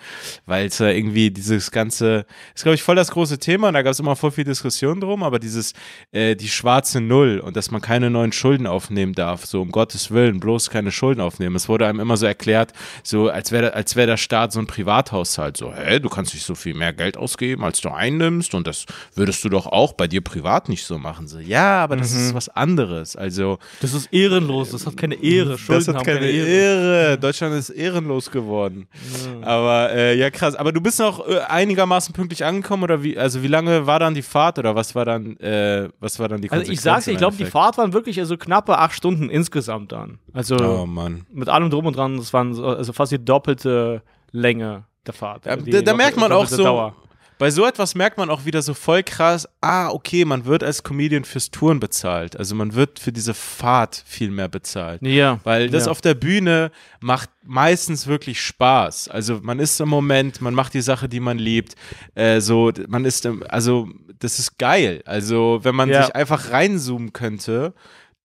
weil es irgendwie dieses ganze ist glaube ich voll das große Thema und da gab es immer voll viel Diskussion drum, aber dieses äh, die schwarze Null und dass man keine neuen Schulden aufnehmen darf, so um Gottes Gottes Willen bloß keine Schulden aufnehmen. Es wurde einem immer so erklärt, so als wäre als wär der Staat so ein Privathaushalt. So, hä, du kannst nicht so viel mehr Geld ausgeben, als du einnimmst und das würdest du doch auch bei dir privat nicht so machen. So, ja, aber das mhm. ist was anderes. Also Das ist ehrenlos, das hat keine Ehre. Schulden das hat keine, keine Ehre. Ehre. Deutschland ist ehrenlos geworden. Mhm. Aber äh, ja, krass. Aber du bist noch äh, einigermaßen pünktlich angekommen oder wie, also wie lange war dann die Fahrt oder was war dann, äh, was war dann die Also ich sag's dir, ich glaube, die Fahrt waren wirklich also knappe acht Stunden insgesamt. Minute Also oh, mit allem drum und dran, das waren so, also fast die doppelte Länge der Fahrt. Ja, da, da merkt man auch so, Dauer. bei so etwas merkt man auch wieder so voll krass, ah, okay, man wird als Comedian fürs Touren bezahlt. Also man wird für diese Fahrt viel mehr bezahlt. Ja. Weil das ja. auf der Bühne macht meistens wirklich Spaß. Also man ist im Moment, man macht die Sache, die man liebt. Äh, so, man ist, also das ist geil. Also wenn man ja. sich einfach reinzoomen könnte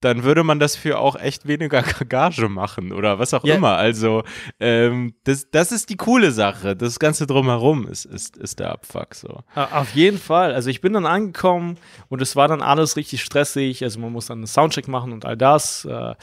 dann würde man das für auch echt weniger Gage machen oder was auch ja. immer. Also ähm, das, das ist die coole Sache. Das Ganze drumherum ist, ist, ist der Abfuck so. Auf jeden Fall. Also ich bin dann angekommen und es war dann alles richtig stressig. Also man muss dann einen Soundcheck machen und all das. Äh,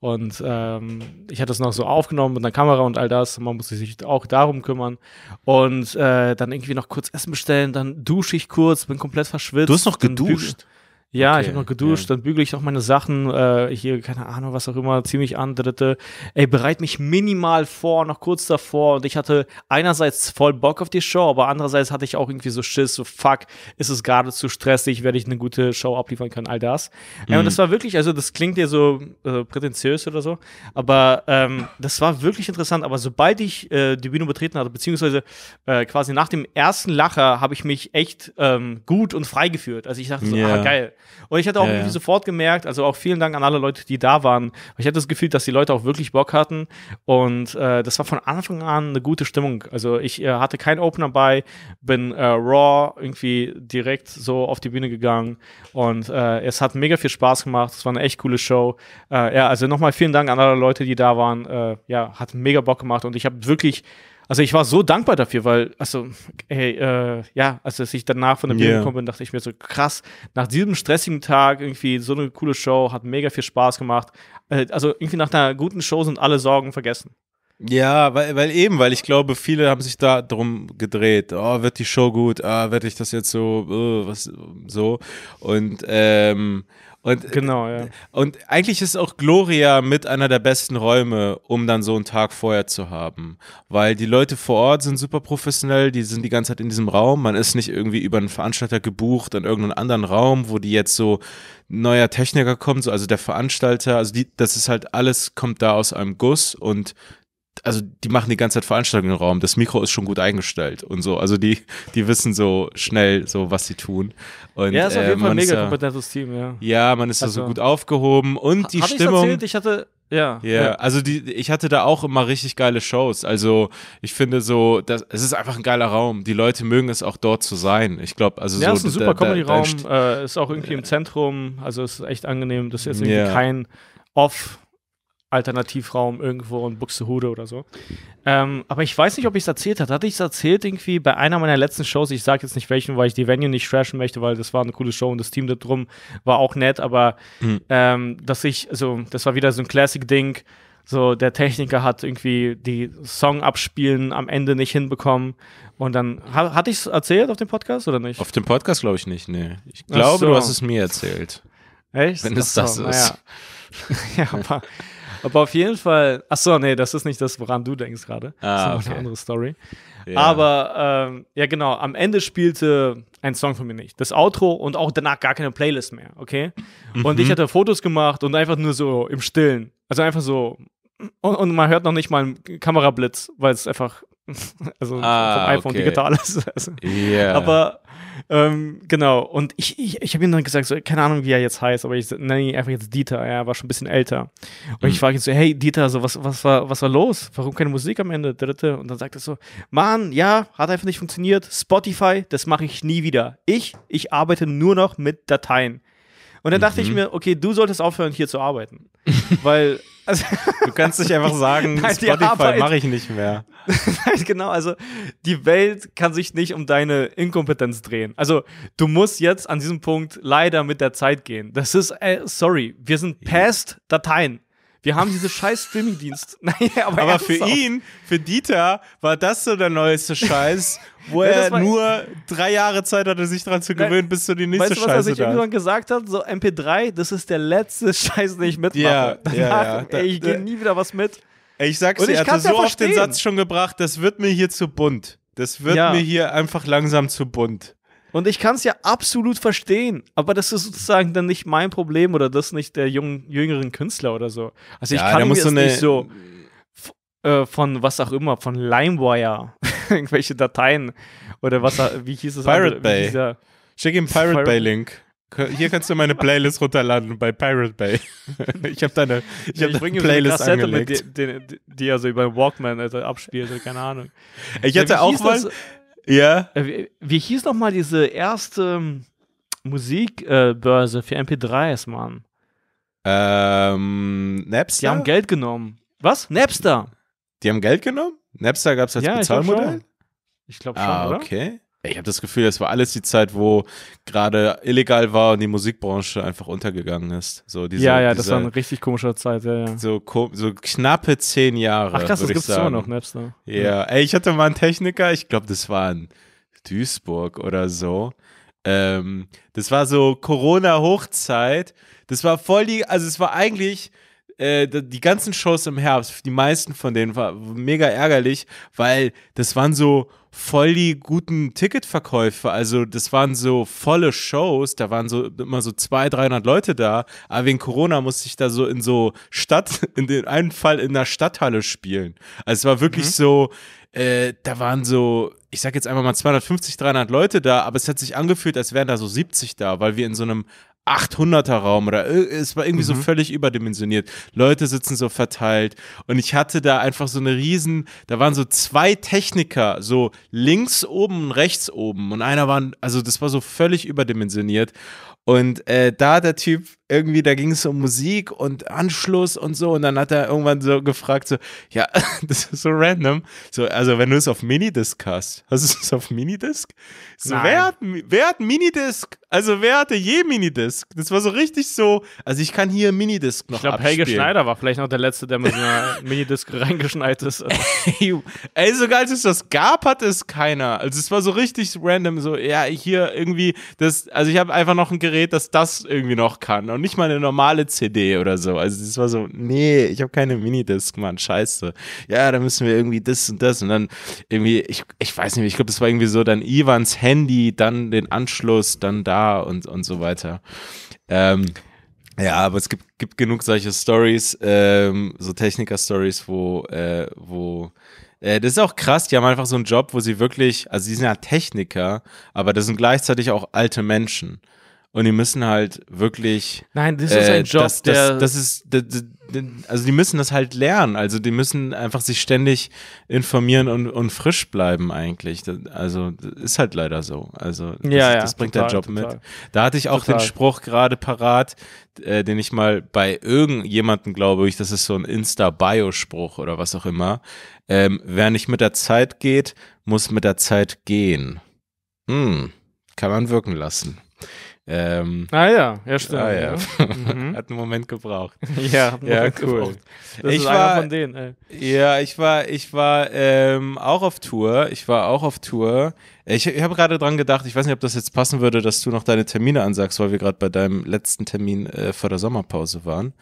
und ähm, ich hatte das noch so aufgenommen mit einer Kamera und all das. Man muss sich auch darum kümmern. Und äh, dann irgendwie noch kurz Essen bestellen, dann dusche ich kurz, bin komplett verschwitzt. Du hast noch geduscht? Ja, okay, ich habe noch geduscht, ja. dann bügele ich noch meine Sachen, äh, hier, keine Ahnung, was auch immer, ziemlich an, andritte. Ey, bereit mich minimal vor, noch kurz davor. Und ich hatte einerseits voll Bock auf die Show, aber andererseits hatte ich auch irgendwie so Schiss, so fuck, ist es gerade zu stressig, werde ich eine gute Show abliefern können, all das. Mhm. Äh, und das war wirklich, also das klingt ja so äh, prätentiös oder so, aber ähm, das war wirklich interessant. Aber sobald ich äh, die Bühne betreten hatte, beziehungsweise äh, quasi nach dem ersten Lacher, habe ich mich echt ähm, gut und frei gefühlt. Also ich dachte so, yeah. ah, geil und ich hatte auch ja, irgendwie sofort gemerkt, also auch vielen Dank an alle Leute, die da waren. Ich hatte das Gefühl, dass die Leute auch wirklich Bock hatten. Und äh, das war von Anfang an eine gute Stimmung. Also ich äh, hatte keinen Opener bei, bin äh, raw irgendwie direkt so auf die Bühne gegangen. Und äh, es hat mega viel Spaß gemacht. Es war eine echt coole Show. Äh, ja, also nochmal vielen Dank an alle Leute, die da waren. Äh, ja, hat mega Bock gemacht. Und ich habe wirklich also ich war so dankbar dafür, weil, also, hey, äh, ja, also als ich danach von der Bühne yeah. gekommen bin, dachte ich mir so, krass, nach diesem stressigen Tag irgendwie so eine coole Show, hat mega viel Spaß gemacht. Äh, also irgendwie nach einer guten Show sind alle Sorgen vergessen. Ja, weil, weil eben, weil ich glaube, viele haben sich da drum gedreht. Oh, wird die Show gut? Ah, werde ich das jetzt so? Oh, was so? Und ähm, und, genau, äh, ja. Und eigentlich ist auch Gloria mit einer der besten Räume, um dann so einen Tag vorher zu haben. Weil die Leute vor Ort sind super professionell, die sind die ganze Zeit in diesem Raum. Man ist nicht irgendwie über einen Veranstalter gebucht in irgendeinen anderen Raum, wo die jetzt so neuer Techniker kommt, so, also der Veranstalter. Also die, das ist halt alles, kommt da aus einem Guss und also die machen die ganze Zeit Veranstaltungen im Raum. Das Mikro ist schon gut eingestellt und so. Also die, die wissen so schnell so, was sie tun. Und, ja, ist auf äh, jeden äh, Fall ein mega kompetentes Team, ja. Ja, man ist also, da so gut aufgehoben und die Stimmung. Erzählt? Ich hatte ja, yeah. ja, also die, ich hatte da auch immer richtig geile Shows. Also ich finde so, das, es ist einfach ein geiler Raum. Die Leute mögen es auch dort zu sein. Ich glaube, also ja, so. Ja, ist ein super Comedy-Raum. Äh, ist auch irgendwie im Zentrum. Also es ist echt angenehm. Das ist jetzt irgendwie yeah. kein Off Alternativraum irgendwo in Buxtehude oder so. Ähm, aber ich weiß nicht, ob ich es erzählt habe. Hatte ich es erzählt irgendwie bei einer meiner letzten Shows? Ich sage jetzt nicht welchen, weil ich die Venue nicht trashen möchte, weil das war eine coole Show und das Team da drum war auch nett. Aber mhm. ähm, dass ich, also das war wieder so ein Classic-Ding. So der Techniker hat irgendwie die Song abspielen am Ende nicht hinbekommen. Und dann, ha, hatte ich es erzählt auf dem Podcast oder nicht? Auf dem Podcast glaube ich nicht, nee. Ich glaube, so. du hast es mir erzählt. Echt? Wenn es so, das ist. Ja. ja, aber aber auf jeden Fall, ach so, nee, das ist nicht das, woran du denkst gerade. Ah, das ist okay. eine andere Story. Ja. Aber ähm, ja, genau, am Ende spielte ein Song von mir nicht. Das Outro und auch danach gar keine Playlist mehr, okay? Mhm. Und ich mhm. hatte Fotos gemacht und einfach nur so im Stillen. Also einfach so. Und, und man hört noch nicht mal einen Kamerablitz, weil es einfach also ah, vom iPhone okay. digital ist. Also. Yeah. Aber ähm, genau. Und ich, ich, ich habe ihm dann gesagt, so, keine Ahnung, wie er jetzt heißt, aber ich nenne ihn einfach jetzt Dieter. Er war schon ein bisschen älter. Und mhm. ich frage ihn so, hey Dieter, so, was, was, war, was war los? Warum keine Musik am Ende? Dritte. Und dann sagt er so, Mann, ja, hat einfach nicht funktioniert. Spotify, das mache ich nie wieder. Ich, ich arbeite nur noch mit Dateien. Und dann dachte mhm. ich mir, okay, du solltest aufhören, hier zu arbeiten. Weil. Also du kannst nicht einfach sagen, Nein, Spotify mache ich nicht mehr. genau, also die Welt kann sich nicht um deine Inkompetenz drehen. Also du musst jetzt an diesem Punkt leider mit der Zeit gehen. Das ist, äh, sorry, wir sind past Dateien. Wir haben diese scheiß Streamingdienst. naja, aber, aber für auch. ihn, für Dieter, war das so der neueste Scheiß, wo ja, er nur drei Jahre Zeit hatte, sich daran zu gewöhnen, Nein, bis zu die nächste weißt du, was Scheiße. Was er sich irgendwann gesagt hat, so MP3, das ist der letzte Scheiß, den ich mitmache. Ja, Danach, ja, ja. Ey, ich gehe äh, nie wieder was mit. Ich sag's dir, er hatte so oft den Satz schon gebracht, das wird mir hier zu bunt. Das wird ja. mir hier einfach langsam zu bunt. Und ich kann es ja absolut verstehen, aber das ist sozusagen dann nicht mein Problem oder das nicht der jungen, jüngeren Künstler oder so. Also ich ja, kann mir das nicht so äh, von was auch immer, von LimeWire, irgendwelche Dateien oder was, wie hieß das? Pirate andere? Bay. Schick ihm Pirate, Pirate Bay Link. Hier kannst du meine Playlist runterladen bei Pirate Bay. ich habe deine, ich hab ja, ich deine Playlist so angelegt. Mit, die, die, die, also über Walkman also abspielt, also keine Ahnung. Ich hatte ja, auch mal, das? Ja. Äh, wie, wie hieß mal diese erste ähm, Musikbörse äh, für MP3s, Mann? Ähm, Napster? Die haben Geld genommen. Was? Napster? Die haben Geld genommen? Napster gab es als ja, Bezahlmodell? Ich glaube schon, ich glaub schon ah, oder? okay. Ich habe das Gefühl, das war alles die Zeit, wo gerade illegal war und die Musikbranche einfach untergegangen ist. So diese, ja, ja, diese, das war eine richtig komische Zeit, ja, ja. So, so knappe zehn Jahre. Ach krass, das gibt's sagen. immer noch, Napster. Ja. ja, ey, ich hatte mal einen Techniker, ich glaube, das war in Duisburg oder so. Ähm, das war so Corona-Hochzeit. Das war voll die, also es war eigentlich äh, die ganzen Shows im Herbst, die meisten von denen, war mega ärgerlich, weil das waren so voll die guten Ticketverkäufe. Also das waren so volle Shows, da waren so immer so 200, 300 Leute da. Aber wegen Corona musste ich da so in so Stadt, in den einen Fall in der Stadthalle spielen. Also es war wirklich mhm. so, äh, da waren so, ich sag jetzt einfach mal 250, 300 Leute da, aber es hat sich angefühlt, als wären da so 70 da, weil wir in so einem 800er Raum oder äh, es war irgendwie mhm. so völlig überdimensioniert. Leute sitzen so verteilt und ich hatte da einfach so eine riesen, da waren so zwei Techniker, so links oben und rechts oben und einer war, also das war so völlig überdimensioniert und äh, da der Typ irgendwie, da ging es um Musik und Anschluss und so. Und dann hat er irgendwann so gefragt, so, ja, das ist so random. So, also wenn du es auf Minidisc hast, hast du es auf Minidisc? So, Nein. wer hat, wer hat Minidisc? Also wer hatte je Minidisc? Das war so richtig so, also ich kann hier Minidisc noch Ich glaube, Helge Schneider war vielleicht noch der Letzte, der mit einer Minidisc reingeschneit ist. Ey, sogar als es das gab, hat es keiner. Also es war so richtig random, so, ja, hier irgendwie, das, also ich habe einfach noch ein Gerät, das das irgendwie noch kann und nicht mal eine normale CD oder so. Also das war so, nee, ich habe keine Minidisc, Mann, scheiße. Ja, da müssen wir irgendwie das und das und dann irgendwie, ich, ich weiß nicht, ich glaube, das war irgendwie so dann Ivans Handy, dann den Anschluss, dann da und, und so weiter. Ähm, ja, aber es gibt, gibt genug solche Stories, ähm, so Techniker-Stories, wo, äh, wo äh, das ist auch krass, die haben einfach so einen Job, wo sie wirklich, also sie sind ja Techniker, aber das sind gleichzeitig auch alte Menschen und die müssen halt wirklich. Nein, das äh, ist ein Job, das, das, der. Das ist, das, also die müssen das halt lernen. Also die müssen einfach sich ständig informieren und, und frisch bleiben eigentlich. also ist halt leider so. Also das, ja, ja, das bringt total, der Job total. mit. Da hatte ich auch total. den Spruch gerade parat, äh, den ich mal bei irgendjemandem glaube ich, das ist so ein Insta-Bio-Spruch oder was auch immer. Ähm, wer nicht mit der Zeit geht, muss mit der Zeit gehen. Hm, kann man wirken lassen. Ähm, ah ja, ja stimmt. Ah, ja. ja. Mhm. hat einen Moment gebraucht. Ja, hat ja cool. Gebraucht. Das ich ist war, einer von denen. Ey. Ja, ich war, ich war ähm, auch auf Tour. Ich war auch auf Tour. Ich, ich habe gerade dran gedacht, ich weiß nicht, ob das jetzt passen würde, dass du noch deine Termine ansagst, weil wir gerade bei deinem letzten Termin äh, vor der Sommerpause waren.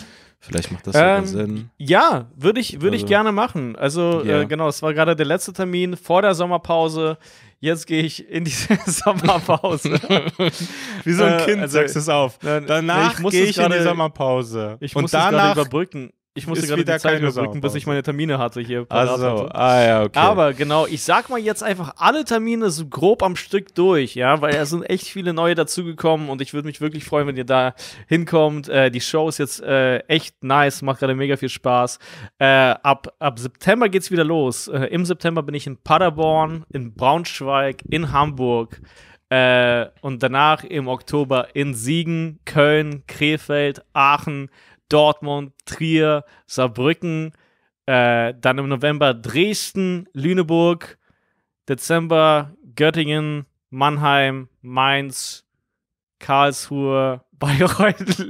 Vielleicht macht das ähm, Sinn. Ja, würde ich, würd also, ich gerne machen. Also, yeah. äh, genau, es war gerade der letzte Termin vor der Sommerpause. Jetzt gehe ich in die Sommerpause. Wie so ein äh, Kind also, sagst du es auf. Danach gehe ich in die Sommerpause. Ich muss Und danach überbrücken ich musste gerade die Zeit überbrücken, bis ich meine Termine hatte hier. Also, ah ja, okay. Aber genau, ich sag mal jetzt einfach alle Termine so grob am Stück durch, ja, weil es sind echt viele neue dazugekommen und ich würde mich wirklich freuen, wenn ihr da hinkommt. Äh, die Show ist jetzt äh, echt nice, macht gerade mega viel Spaß. Äh, ab, ab September geht's wieder los. Äh, Im September bin ich in Paderborn, in Braunschweig, in Hamburg. Äh, und danach im Oktober in Siegen, Köln, Krefeld, Aachen, Dortmund, Trier, Saarbrücken, äh, dann im November Dresden, Lüneburg, Dezember Göttingen, Mannheim, Mainz, Karlsruhe, Bayreuth,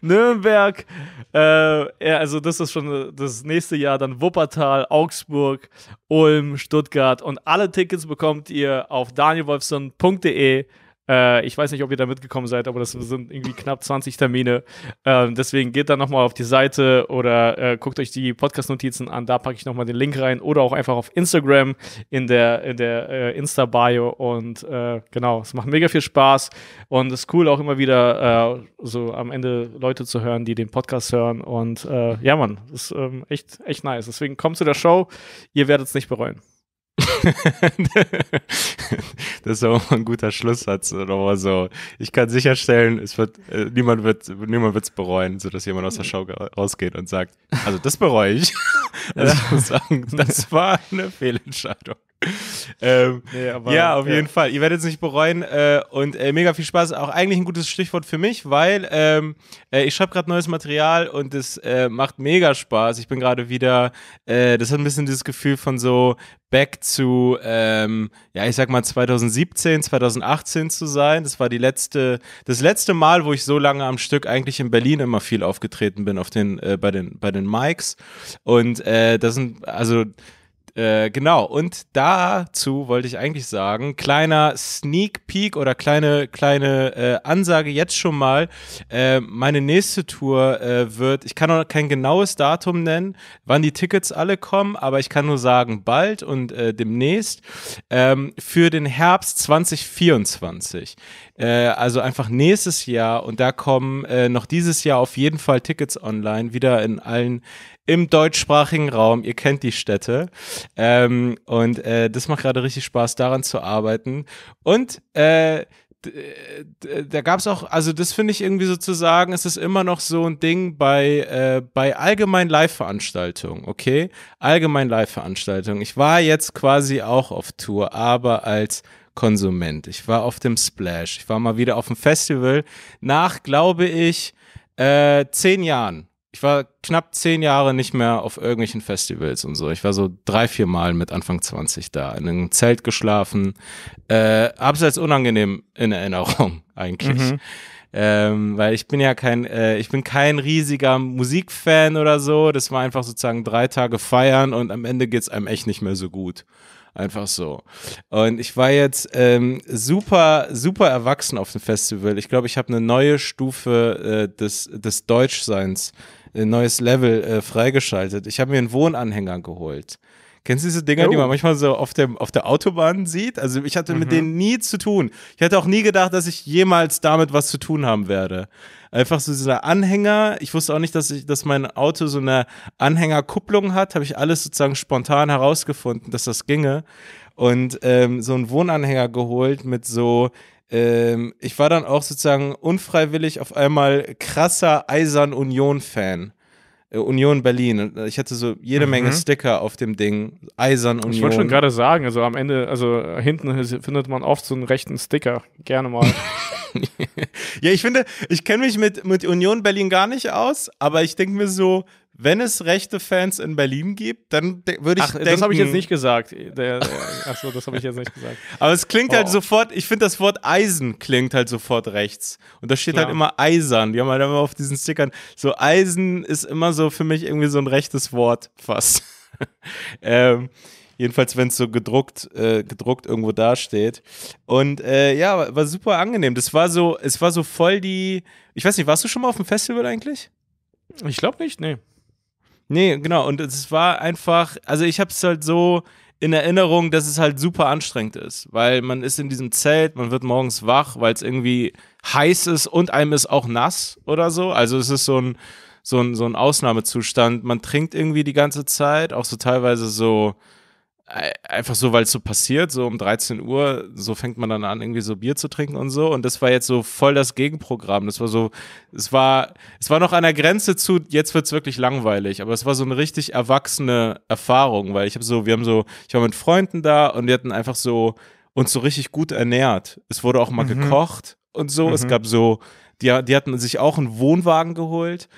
Nürnberg. Äh, also das ist schon das nächste Jahr. Dann Wuppertal, Augsburg, Ulm, Stuttgart. Und alle Tickets bekommt ihr auf danielwolfson.de äh, ich weiß nicht, ob ihr da mitgekommen seid, aber das sind irgendwie knapp 20 Termine. Ähm, deswegen geht da nochmal auf die Seite oder äh, guckt euch die Podcast-Notizen an. Da packe ich nochmal den Link rein oder auch einfach auf Instagram in der, in der äh, Insta-Bio. Und äh, genau, es macht mega viel Spaß und es ist cool, auch immer wieder äh, so am Ende Leute zu hören, die den Podcast hören. Und äh, ja, Mann, das ist ähm, echt, echt nice. Deswegen kommt zu der Show. Ihr werdet es nicht bereuen. das ist auch ein guter Schlusssatz oder so. Ich kann sicherstellen, es wird äh, niemand wird niemand wird's bereuen, so dass jemand aus der Show rausgeht und sagt, also das bereue ich. Also ich muss sagen, das war eine Fehlentscheidung. ähm, nee, aber, ja, auf ja. jeden Fall. Ihr werdet es nicht bereuen äh, und äh, mega viel Spaß. Auch eigentlich ein gutes Stichwort für mich, weil ähm, äh, ich schreibe gerade neues Material und es äh, macht mega Spaß. Ich bin gerade wieder, äh, das hat ein bisschen dieses Gefühl von so back zu, ähm, ja, ich sag mal 2017, 2018 zu sein. Das war die letzte, das letzte Mal, wo ich so lange am Stück eigentlich in Berlin immer viel aufgetreten bin auf den, äh, bei den, bei den Mics. Und das sind, also äh, genau, und dazu wollte ich eigentlich sagen, kleiner Sneak Peek oder kleine, kleine äh, Ansage jetzt schon mal. Äh, meine nächste Tour äh, wird, ich kann noch kein genaues Datum nennen, wann die Tickets alle kommen, aber ich kann nur sagen, bald und äh, demnächst ähm, für den Herbst 2024 äh, also einfach nächstes Jahr und da kommen äh, noch dieses Jahr auf jeden Fall Tickets online, wieder in allen im deutschsprachigen Raum. Ihr kennt die Städte. Ähm, und äh, das macht gerade richtig Spaß, daran zu arbeiten. Und äh, da gab es auch, also das finde ich irgendwie sozusagen, es ist immer noch so ein Ding bei, äh, bei allgemein Live-Veranstaltungen, okay? Allgemein Live-Veranstaltungen. Ich war jetzt quasi auch auf Tour, aber als Konsument. Ich war auf dem Splash. Ich war mal wieder auf dem Festival nach, glaube ich, äh, zehn Jahren. Ich war knapp zehn Jahre nicht mehr auf irgendwelchen Festivals und so. Ich war so drei, vier Mal mit Anfang 20 da, in einem Zelt geschlafen. Äh, abseits unangenehm in Erinnerung eigentlich. Mhm. Ähm, weil ich bin ja kein, äh, ich bin kein riesiger Musikfan oder so. Das war einfach sozusagen drei Tage feiern und am Ende geht es einem echt nicht mehr so gut. Einfach so. Und ich war jetzt ähm, super, super erwachsen auf dem Festival. Ich glaube, ich habe eine neue Stufe äh, des, des Deutschseins, ein äh, neues Level äh, freigeschaltet. Ich habe mir einen Wohnanhänger geholt. Kennst du diese Dinger, oh. die man manchmal so auf, dem, auf der Autobahn sieht? Also ich hatte mhm. mit denen nie zu tun. Ich hätte auch nie gedacht, dass ich jemals damit was zu tun haben werde. Einfach so dieser Anhänger. Ich wusste auch nicht, dass, ich, dass mein Auto so eine Anhängerkupplung hat. Habe ich alles sozusagen spontan herausgefunden, dass das ginge. Und ähm, so einen Wohnanhänger geholt mit so ähm, ich war dann auch sozusagen unfreiwillig auf einmal krasser Eisern Union-Fan. Äh, Union Berlin. Ich hatte so jede mhm. Menge Sticker auf dem Ding. Eisern Union. Ich wollte schon gerade sagen, also am Ende, also äh, hinten findet man oft so einen rechten Sticker. Gerne mal. ja, ich finde, ich kenne mich mit, mit Union Berlin gar nicht aus, aber ich denke mir so, wenn es rechte Fans in Berlin gibt, dann würde ich ach, denken. Das habe ich jetzt nicht gesagt. Der, so, das habe ich jetzt nicht gesagt. Aber es klingt halt oh. halt sofort, ich finde das Wort Eisen klingt halt sofort rechts. Und da steht Klar. halt immer Eisern. Die haben halt immer auf diesen Stickern. So Eisen ist immer so für mich irgendwie so ein rechtes Wort fast. ähm, jedenfalls, wenn es so gedruckt, äh, gedruckt irgendwo dasteht. Und äh, ja, war super angenehm. Das war so, es war so voll die. Ich weiß nicht, warst du schon mal auf dem Festival eigentlich? Ich glaube nicht, nee. Nee, genau. Und es war einfach, also ich habe es halt so in Erinnerung, dass es halt super anstrengend ist, weil man ist in diesem Zelt, man wird morgens wach, weil es irgendwie heiß ist und einem ist auch nass oder so. Also es ist so ein, so ein, so ein Ausnahmezustand. Man trinkt irgendwie die ganze Zeit, auch so teilweise so einfach so, weil es so passiert, so um 13 Uhr, so fängt man dann an, irgendwie so Bier zu trinken und so. Und das war jetzt so voll das Gegenprogramm. Das war so, es war, es war noch an der Grenze zu, jetzt wird es wirklich langweilig, aber es war so eine richtig erwachsene Erfahrung, weil ich habe so, wir haben so, ich war mit Freunden da und wir hatten einfach so uns so richtig gut ernährt. Es wurde auch mal mhm. gekocht und so. Mhm. Es gab so, die, die hatten sich auch einen Wohnwagen geholt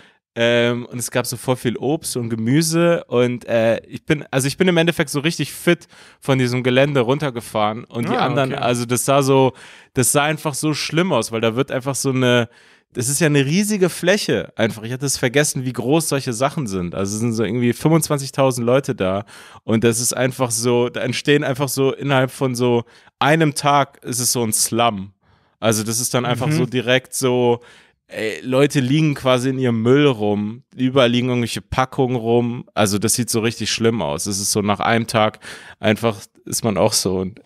ähm, und es gab so voll viel Obst und Gemüse und äh, ich bin, also ich bin im Endeffekt so richtig fit von diesem Gelände runtergefahren und ah, die anderen, okay. also das sah so, das sah einfach so schlimm aus, weil da wird einfach so eine, das ist ja eine riesige Fläche einfach. Ich hatte es vergessen, wie groß solche Sachen sind. Also es sind so irgendwie 25.000 Leute da und das ist einfach so, da entstehen einfach so innerhalb von so einem Tag ist es so ein Slum. Also das ist dann einfach mhm. so direkt so, ey, Leute liegen quasi in ihrem Müll rum, überall liegen irgendwelche Packungen rum. Also das sieht so richtig schlimm aus. Es ist so nach einem Tag einfach ist man auch so und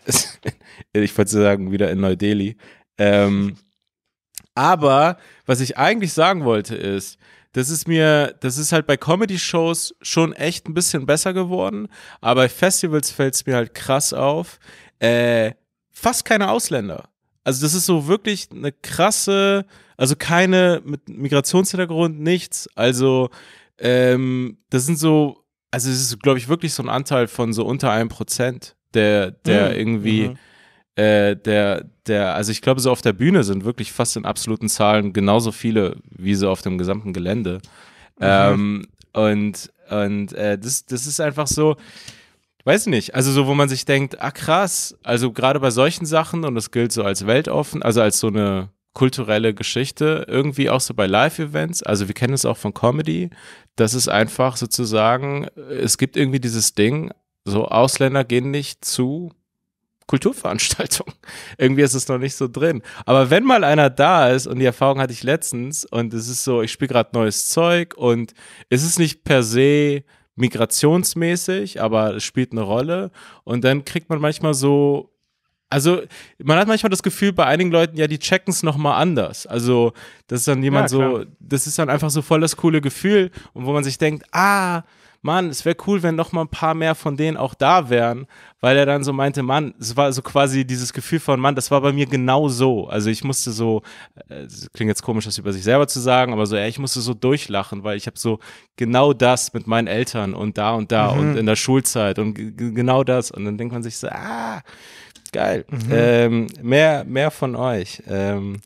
ich wollte sagen wieder in Neu Delhi. Ähm, aber was ich eigentlich sagen wollte ist, das ist mir, das ist halt bei Comedy-Shows schon echt ein bisschen besser geworden, aber bei Festivals fällt es mir halt krass auf. Äh, fast keine Ausländer. Also das ist so wirklich eine krasse also keine mit Migrationshintergrund, nichts. Also ähm, das sind so, also es ist, glaube ich, wirklich so ein Anteil von so unter einem Prozent, der, der mhm. irgendwie, mhm. Äh, der, der, also ich glaube, so auf der Bühne sind wirklich fast in absoluten Zahlen genauso viele, wie so auf dem gesamten Gelände. Mhm. Ähm, und und äh, das, das ist einfach so, weiß nicht, also so, wo man sich denkt, ah krass, also gerade bei solchen Sachen, und das gilt so als weltoffen, also als so eine kulturelle Geschichte, irgendwie auch so bei Live-Events, also wir kennen es auch von Comedy, dass es einfach sozusagen, es gibt irgendwie dieses Ding, so Ausländer gehen nicht zu Kulturveranstaltungen. irgendwie ist es noch nicht so drin. Aber wenn mal einer da ist und die Erfahrung hatte ich letztens und es ist so, ich spiele gerade neues Zeug und es ist nicht per se migrationsmäßig, aber es spielt eine Rolle und dann kriegt man manchmal so also man hat manchmal das Gefühl bei einigen Leuten, ja, die checken es nochmal anders. Also das ist dann jemand ja, so, das ist dann einfach so voll das coole Gefühl und wo man sich denkt, ah, Mann, es wäre cool, wenn nochmal ein paar mehr von denen auch da wären, weil er dann so meinte, Mann, es war so quasi dieses Gefühl von, Mann, das war bei mir genau so. Also ich musste so, äh, klingt jetzt komisch, das über sich selber zu sagen, aber so, ja, ich musste so durchlachen, weil ich habe so genau das mit meinen Eltern und da und da mhm. und in der Schulzeit und genau das. Und dann denkt man sich so, ah, geil. Mhm. Ähm, mehr, mehr von euch. Ähm,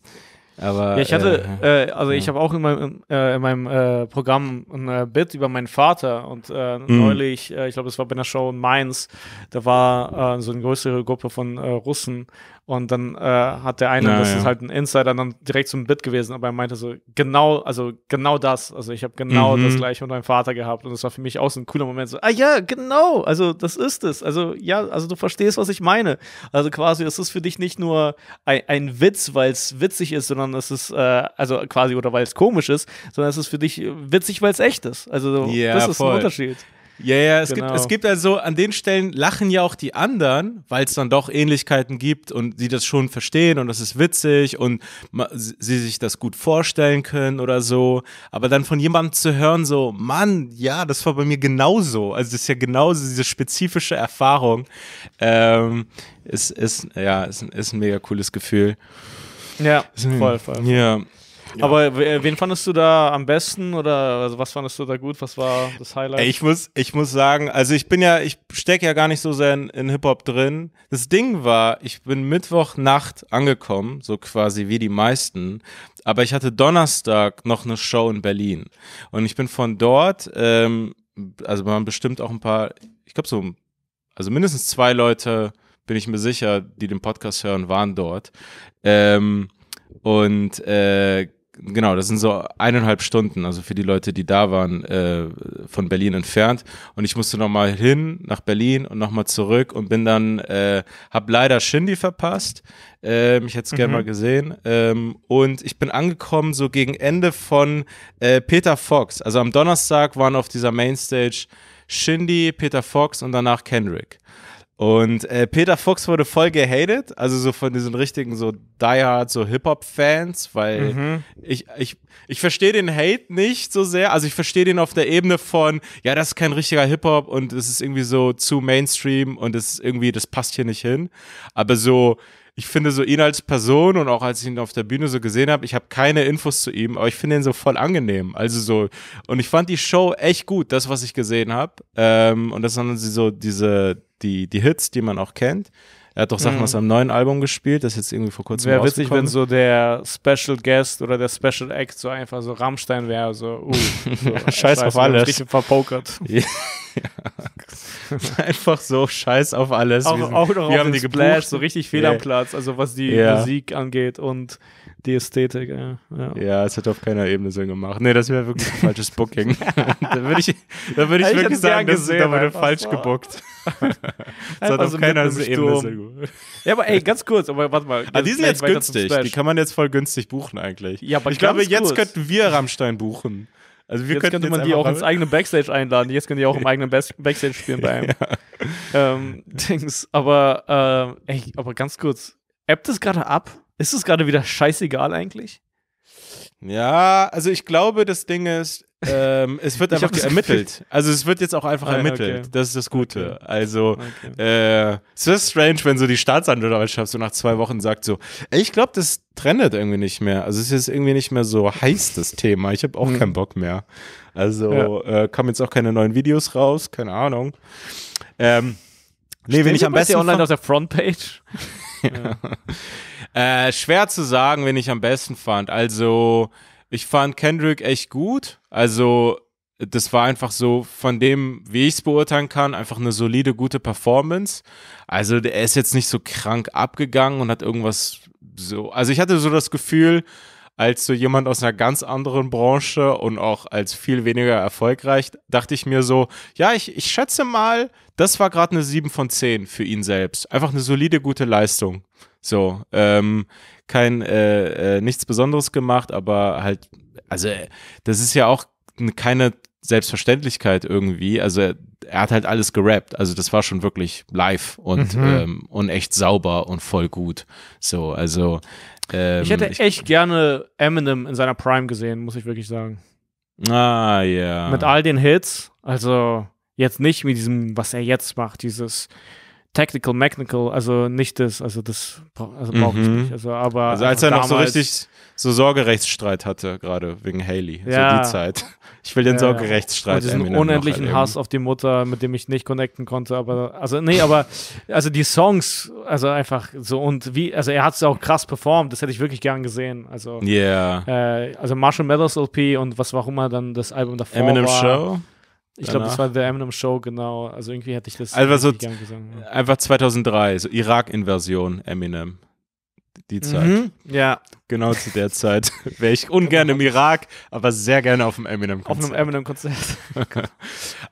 aber, ja, ich hatte, äh, äh, also ja. ich habe auch in meinem, äh, in meinem äh, Programm ein äh, Bit über meinen Vater und äh, mhm. neulich, ich glaube, es war bei einer Show in Mainz, da war so eine größere Gruppe von Russen und dann äh, hat der eine, ja, das ja. ist halt ein Insider, dann direkt zum Bit gewesen, aber er meinte so, genau, also genau das. Also ich habe genau mhm. das gleiche mit meinem Vater gehabt. Und das war für mich auch so ein cooler Moment. So, ah ja, genau, also das ist es. Also ja, also du verstehst, was ich meine. Also quasi, es ist für dich nicht nur ein, ein Witz, weil es witzig ist, sondern es ist, äh, also quasi, oder weil es komisch ist, sondern es ist für dich witzig, weil es echt ist. Also yeah, das ist voll. ein Unterschied. Ja, ja, es, genau. gibt, es gibt also an den Stellen lachen ja auch die anderen, weil es dann doch Ähnlichkeiten gibt und sie das schon verstehen und das ist witzig und sie sich das gut vorstellen können oder so. Aber dann von jemandem zu hören, so, Mann, ja, das war bei mir genauso. Also, das ist ja genauso diese spezifische Erfahrung. Ähm, ist, ist, ja, ist, ist ein mega cooles Gefühl. Ja, voll, voll. Ja. Aber äh, wen fandest du da am besten oder also was fandest du da gut? Was war das Highlight? Ich muss, ich muss sagen, also ich bin ja, ich stecke ja gar nicht so sehr in, in Hip-Hop drin. Das Ding war, ich bin Mittwochnacht angekommen, so quasi wie die meisten. Aber ich hatte Donnerstag noch eine Show in Berlin. Und ich bin von dort, ähm, also waren bestimmt auch ein paar, ich glaube so, also mindestens zwei Leute, bin ich mir sicher, die den Podcast hören, waren dort. Ähm, und äh, Genau, das sind so eineinhalb Stunden, also für die Leute, die da waren, äh, von Berlin entfernt. Und ich musste nochmal hin nach Berlin und nochmal zurück und bin dann, äh, hab leider Shindy verpasst. Ähm, ich hätte es gerne mhm. mal gesehen. Ähm, und ich bin angekommen so gegen Ende von äh, Peter Fox. Also am Donnerstag waren auf dieser Mainstage Shindy, Peter Fox und danach Kendrick. Und äh, Peter Fox wurde voll gehatet, also so von diesen richtigen so diehard so Hip-Hop-Fans, weil mhm. ich, ich, ich verstehe den Hate nicht so sehr. Also ich verstehe den auf der Ebene von, ja, das ist kein richtiger Hip-Hop und es ist irgendwie so zu Mainstream und es ist irgendwie, das passt hier nicht hin. Aber so, ich finde so ihn als Person und auch als ich ihn auf der Bühne so gesehen habe, ich habe keine Infos zu ihm, aber ich finde ihn so voll angenehm. Also so, und ich fand die Show echt gut, das, was ich gesehen habe. Ähm, und das sind so diese, die, die Hits, die man auch kennt. Er hat doch Sachen mhm. aus seinem neuen Album gespielt, das jetzt irgendwie vor kurzem Wäre witzig, wenn so der Special Guest oder der Special Act so einfach so Rammstein wäre, so, uh, so ja, scheiß, auf alles. Richtig verpokert. ja. einfach so scheiß auf alles. Auch, wir sind, auch noch wir auf haben die Splash, so richtig fehl am Platz, also was die ja. Musik angeht und die Ästhetik. Ja, ja. ja es hat auf keiner Ebene Sinn gemacht. Nee, das wäre wirklich ein falsches Booking. da würde ich, da würd ich, wirklich sagen, das gesehen, da wurde falsch gebuckt. das hat also auf so keiner Ebene Sinn gemacht. Ja, aber ey, ganz kurz, aber warte mal. Ah, die sind jetzt günstig. Die kann man jetzt voll günstig buchen eigentlich. Ja, aber ich glaube, kurz. jetzt könnten wir Rammstein buchen. Also wir jetzt könnte man jetzt die auch ins eigene Backstage einladen. Jetzt können die auch im eigenen Backstage spielen bei einem. Ja. Ähm, Dings, aber, äh, ey, aber ganz kurz. Appt es gerade ab? Ist es gerade wieder scheißegal eigentlich? Ja, also ich glaube, das Ding ist, ähm, es wird einfach ermittelt. Also es wird jetzt auch einfach ah, ermittelt. Okay. Das ist das Gute. Okay. Also okay. Äh, es ist strange, wenn so die Staatsanwaltschaft so nach zwei Wochen sagt so, ey, ich glaube, das trendet irgendwie nicht mehr. Also es ist irgendwie nicht mehr so heiß das Thema. Ich habe auch mhm. keinen Bock mehr. Also ja. äh, kommen jetzt auch keine neuen Videos raus. Keine Ahnung. Ähm, nee, wenn ich am besten online auf der Frontpage. ja. Äh, schwer zu sagen, wen ich am besten fand. Also, ich fand Kendrick echt gut. Also, das war einfach so von dem, wie ich es beurteilen kann, einfach eine solide, gute Performance. Also, er ist jetzt nicht so krank abgegangen und hat irgendwas so. Also, ich hatte so das Gefühl, als so jemand aus einer ganz anderen Branche und auch als viel weniger erfolgreich, dachte ich mir so, ja, ich, ich schätze mal, das war gerade eine 7 von 10 für ihn selbst. Einfach eine solide, gute Leistung. So, ähm, kein, äh, äh, nichts Besonderes gemacht, aber halt, also, das ist ja auch keine Selbstverständlichkeit irgendwie. Also er, hat halt alles gerappt. Also das war schon wirklich live und, mhm. ähm, und echt sauber und voll gut. So, also ähm, ich hätte ähm, ich, echt gerne Eminem in seiner Prime gesehen, muss ich wirklich sagen. Ah, ja. Yeah. Mit all den Hits. Also jetzt nicht mit diesem, was er jetzt macht, dieses Tactical, Mechanical, also nicht das, also das also mhm. brauche ich nicht. Also, aber also als er noch so richtig so Sorgerechtsstreit hatte, gerade wegen Haley, ja. so die Zeit. Ich will den ja, Sorgerechtsstreit. Ja. Diesen unendlichen Hass auf die Mutter, mit dem ich nicht connecten konnte, aber also nee, aber also die Songs, also einfach so und wie, also er hat es auch krass performt, das hätte ich wirklich gern gesehen. Also yeah. Äh, also Marshall Mathers LP und was warum er dann das Album davor Eminem war. Show? Ich glaube, das war The Eminem Show, genau. Also irgendwie hätte ich das also so gesungen. Einfach 2003, so Irak-Inversion Eminem die mhm. Zeit. Mhm, ja. Genau zu der Zeit wäre ich ungern im Irak, aber sehr gerne auf dem Eminem-Konzert. Auf einem Eminem-Konzert.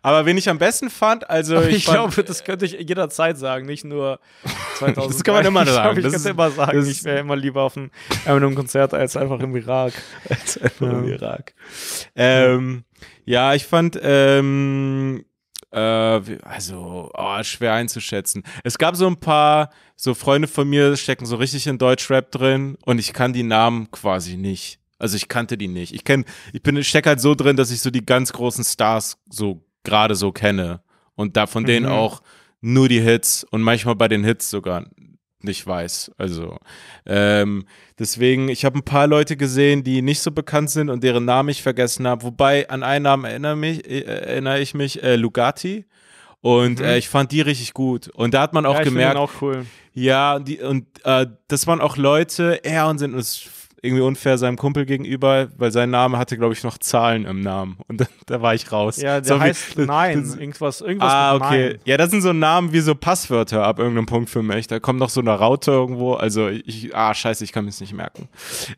Oh aber wen ich am besten fand, also ich, ich fand, glaube, das könnte ich jederzeit sagen, nicht nur 2000. das kann man immer sagen. Ich, glaube, ich könnte immer sagen, ich wäre immer lieber auf einem Eminem-Konzert als einfach im Irak. Als einfach ja. im Irak. Ähm, ja, ich fand ähm, äh, also oh, schwer einzuschätzen. Es gab so ein paar so Freunde von mir stecken so richtig in Deutschrap drin und ich kann die Namen quasi nicht. Also ich kannte die nicht. Ich kenne, ich bin, steck halt so drin, dass ich so die ganz großen Stars so gerade so kenne und da von mhm. denen auch nur die Hits und manchmal bei den Hits sogar nicht weiß. Also ähm, deswegen, ich habe ein paar Leute gesehen, die nicht so bekannt sind und deren Namen ich vergessen habe. Wobei an einen Namen erinnere, mich, äh, erinnere ich mich, äh, Lugati. Und mhm. äh, ich fand die richtig gut. Und da hat man auch ja, gemerkt, auch cool. Ja, und, die, und äh, das waren auch Leute, er und sind uns irgendwie unfair seinem Kumpel gegenüber, weil sein Name hatte, glaube ich, noch Zahlen im Namen. Und da, da war ich raus. Ja, der so heißt wie, Nein, das, irgendwas, irgendwas. Ah, okay. Nein. Ja, das sind so Namen wie so Passwörter ab irgendeinem Punkt für mich. Da kommt noch so eine Raute irgendwo. Also ich, ah, scheiße, ich kann mich nicht merken.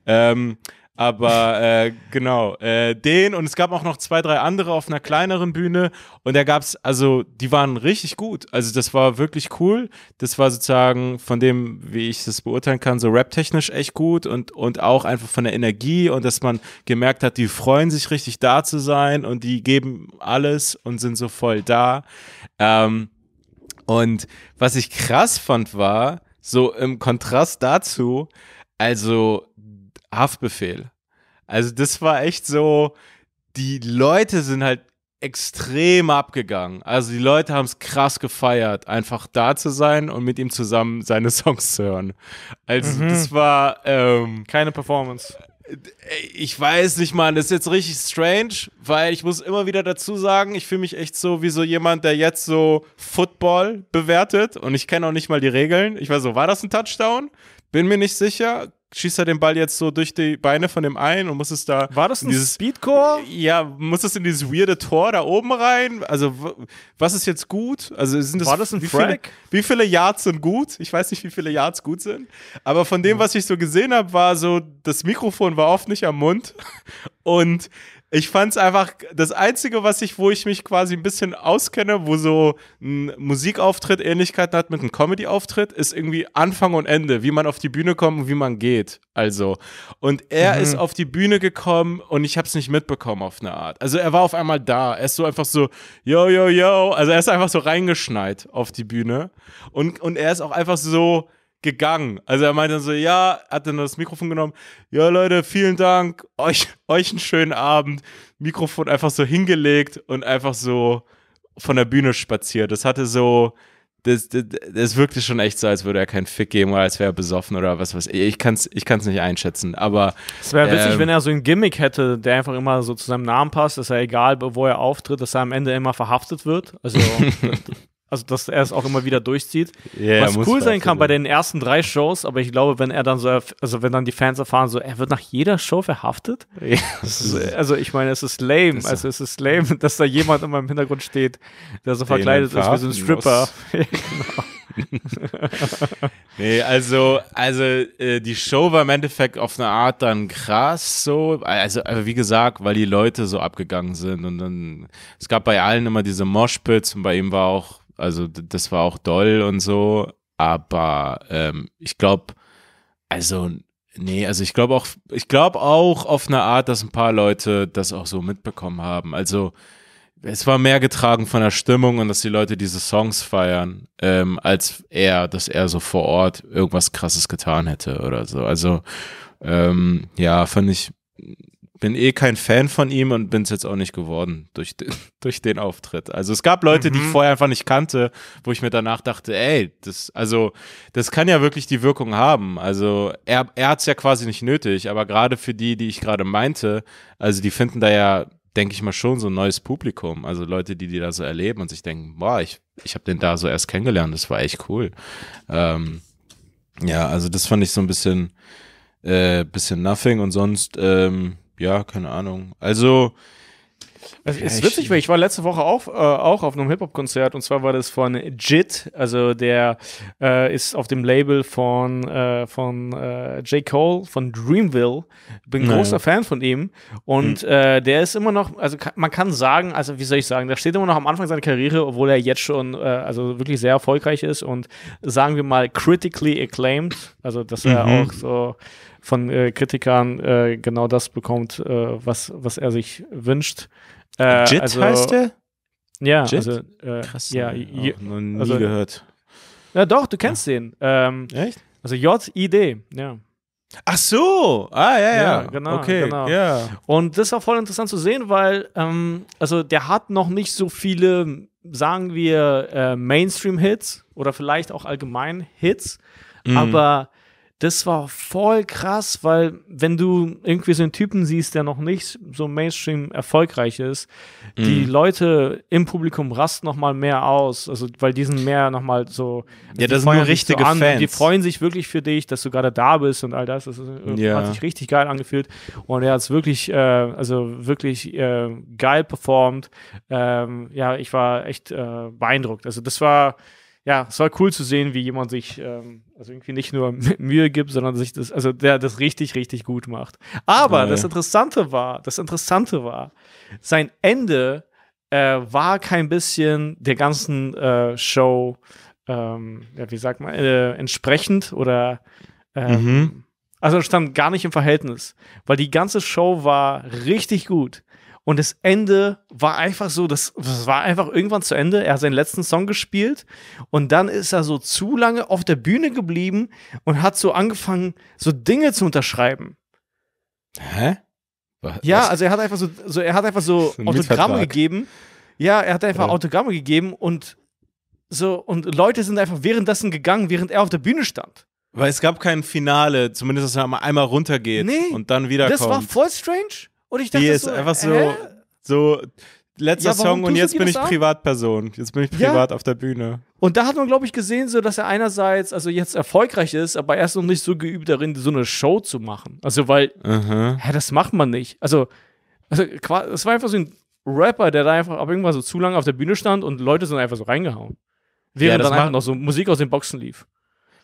Ähm, aber äh, genau, äh, den und es gab auch noch zwei, drei andere auf einer kleineren Bühne und da gab es, also die waren richtig gut. Also das war wirklich cool. Das war sozusagen von dem, wie ich das beurteilen kann, so rap-technisch echt gut und, und auch einfach von der Energie und dass man gemerkt hat, die freuen sich richtig da zu sein und die geben alles und sind so voll da. Ähm, und was ich krass fand war, so im Kontrast dazu, also Haftbefehl. Also das war echt so, die Leute sind halt extrem abgegangen. Also die Leute haben es krass gefeiert, einfach da zu sein und mit ihm zusammen seine Songs zu hören. Also mhm. das war ähm, keine Performance. Äh, ich weiß nicht, man, das ist jetzt richtig strange, weil ich muss immer wieder dazu sagen, ich fühle mich echt so wie so jemand, der jetzt so Football bewertet und ich kenne auch nicht mal die Regeln. Ich war so, war das ein Touchdown? Bin mir nicht sicher schießt er den Ball jetzt so durch die Beine von dem einen und muss es da. War das ein dieses, Speedcore? Ja, muss es in dieses weirde Tor da oben rein? Also, was ist jetzt gut? Also, sind das, War das ein wie Frack? Viele, wie viele Yards sind gut? Ich weiß nicht, wie viele Yards gut sind. Aber von dem, was ich so gesehen habe, war so, das Mikrofon war oft nicht am Mund. Und ich fand es einfach das Einzige, was ich, wo ich mich quasi ein bisschen auskenne, wo so ein Musikauftritt Ähnlichkeiten hat mit einem Comedy-Auftritt, ist irgendwie Anfang und Ende, wie man auf die Bühne kommt und wie man geht. Also. Und er mhm. ist auf die Bühne gekommen und ich habe es nicht mitbekommen auf eine Art. Also er war auf einmal da. Er ist so einfach so, yo, yo, yo. Also er ist einfach so reingeschneit auf die Bühne. Und, und er ist auch einfach so gegangen. Also er meinte dann so, ja, hat dann das Mikrofon genommen. Ja, Leute, vielen Dank. Euch, euch einen schönen Abend. Mikrofon einfach so hingelegt und einfach so von der Bühne spaziert. Das hatte so, das, das, das wirkte schon echt so, als würde er keinen Fick geben oder als wäre er besoffen oder was weiß ich. Ich kann es ich kann's nicht einschätzen, aber. Es wäre ähm, witzig, wenn er so ein Gimmick hätte, der einfach immer so zu seinem Namen passt, dass er egal, wo er auftritt, dass er am Ende immer verhaftet wird. Also, Also, dass er es auch immer wieder durchzieht. Yeah, Was cool sein kann bei den ersten drei Shows, aber ich glaube, wenn er dann so, also wenn dann die Fans erfahren, so, er wird nach jeder Show verhaftet. Ja, also, ich meine, es ist lame. also, es ist lame, dass da jemand immer im Hintergrund steht, der so verkleidet ist wie so ein Stripper. nee, also, also äh, die Show war im Endeffekt auf eine Art dann krass so. Also, wie gesagt, weil die Leute so abgegangen sind und dann, es gab bei allen immer diese Moshpits und bei ihm war auch also das war auch doll und so, aber ähm, ich glaube, also nee, also ich glaube auch, ich glaube auch auf eine Art, dass ein paar Leute das auch so mitbekommen haben. Also es war mehr getragen von der Stimmung und dass die Leute diese Songs feiern, ähm, als er, dass er so vor Ort irgendwas Krasses getan hätte oder so. Also ähm, ja, finde ich bin eh kein Fan von ihm und bin es jetzt auch nicht geworden durch, den, durch den Auftritt. Also es gab Leute, mhm. die ich mhm. vorher einfach nicht kannte, wo ich mir danach dachte, ey, das, also, das kann ja wirklich die Wirkung haben. Also er, er hat es ja quasi nicht nötig, aber gerade für die, die ich gerade meinte, also die finden da ja, denke ich mal, schon so ein neues Publikum. Also Leute, die die da so erleben und sich denken, boah, ich, ich habe den da so erst kennengelernt, das war echt cool. Ähm, ja, also das fand ich so ein bisschen, äh, bisschen nothing und sonst, ähm, ja, keine Ahnung. Also. Es ist witzig, weil ich war letzte Woche auch, äh, auch auf einem Hip-Hop-Konzert und zwar war das von JIT, also der äh, ist auf dem Label von, äh, von äh, J. Cole von Dreamville. Bin ein großer Fan von ihm und mhm. der ist immer noch, also man kann sagen, also wie soll ich sagen, der steht immer noch am Anfang seiner Karriere, obwohl er jetzt schon äh, also wirklich sehr erfolgreich ist und sagen wir mal critically acclaimed, also dass er mhm. auch so von äh, Kritikern äh, genau das bekommt, äh, was, was er sich wünscht. Äh, JIT also, heißt der? Ja, JIT? also äh, Krass, ja, je, noch nie also, gehört. Ja, doch, du kennst ja. den. Ähm, Echt? Also JID, ja. Ach so, ah ja, ja, ja genau, okay, genau. Yeah. Und das war voll interessant zu sehen, weil ähm, also der hat noch nicht so viele, sagen wir äh, Mainstream-Hits oder vielleicht auch allgemein Hits, mm. aber das war voll krass, weil wenn du irgendwie so einen Typen siehst, der noch nicht so Mainstream erfolgreich ist, mhm. die Leute im Publikum rasten noch mal mehr aus, also weil die sind mehr noch mal so Ja, das sind nur richtige so an, Fans. Die freuen sich wirklich für dich, dass du gerade da bist und all das, das äh, ja. hat sich richtig geil angefühlt und er hat es wirklich äh, also wirklich äh, geil performt. Ähm, ja, ich war echt äh, beeindruckt. Also das war ja, es war cool zu sehen, wie jemand sich ähm, also irgendwie nicht nur Mühe gibt, sondern sich das, also der das richtig, richtig gut macht. Aber Geil. das Interessante war, das Interessante war, sein Ende äh, war kein bisschen der ganzen äh, Show, ähm, ja, wie sagt man, äh, entsprechend oder ähm, mhm. also stand gar nicht im Verhältnis, weil die ganze Show war richtig gut. Und das Ende war einfach so, das, das war einfach irgendwann zu Ende. Er hat seinen letzten Song gespielt und dann ist er so zu lange auf der Bühne geblieben und hat so angefangen, so Dinge zu unterschreiben. Hä? Was? Ja, also er hat einfach so, so er hat einfach so ein Autogramme gegeben. Ja, er hat einfach ja. Autogramme gegeben und so und Leute sind einfach währenddessen gegangen, während er auf der Bühne stand. Weil es gab kein Finale, zumindest dass er einmal runtergeht nee, und dann wiederkommt. Das war voll strange. Und ich dachte, die ist so, einfach so, hä? so letzter ja, Song und jetzt bin ich Privatperson. Jetzt bin ich privat ja. auf der Bühne. Und da hat man, glaube ich, gesehen, so, dass er einerseits, also jetzt erfolgreich ist, aber er ist noch nicht so geübt darin, so eine Show zu machen. Also, weil, mhm. hä, das macht man nicht. Also, also, es war einfach so ein Rapper, der da einfach ab irgendwann so zu lange auf der Bühne stand und Leute sind einfach so reingehauen. Während ja, dann einfach noch so Musik aus den Boxen lief.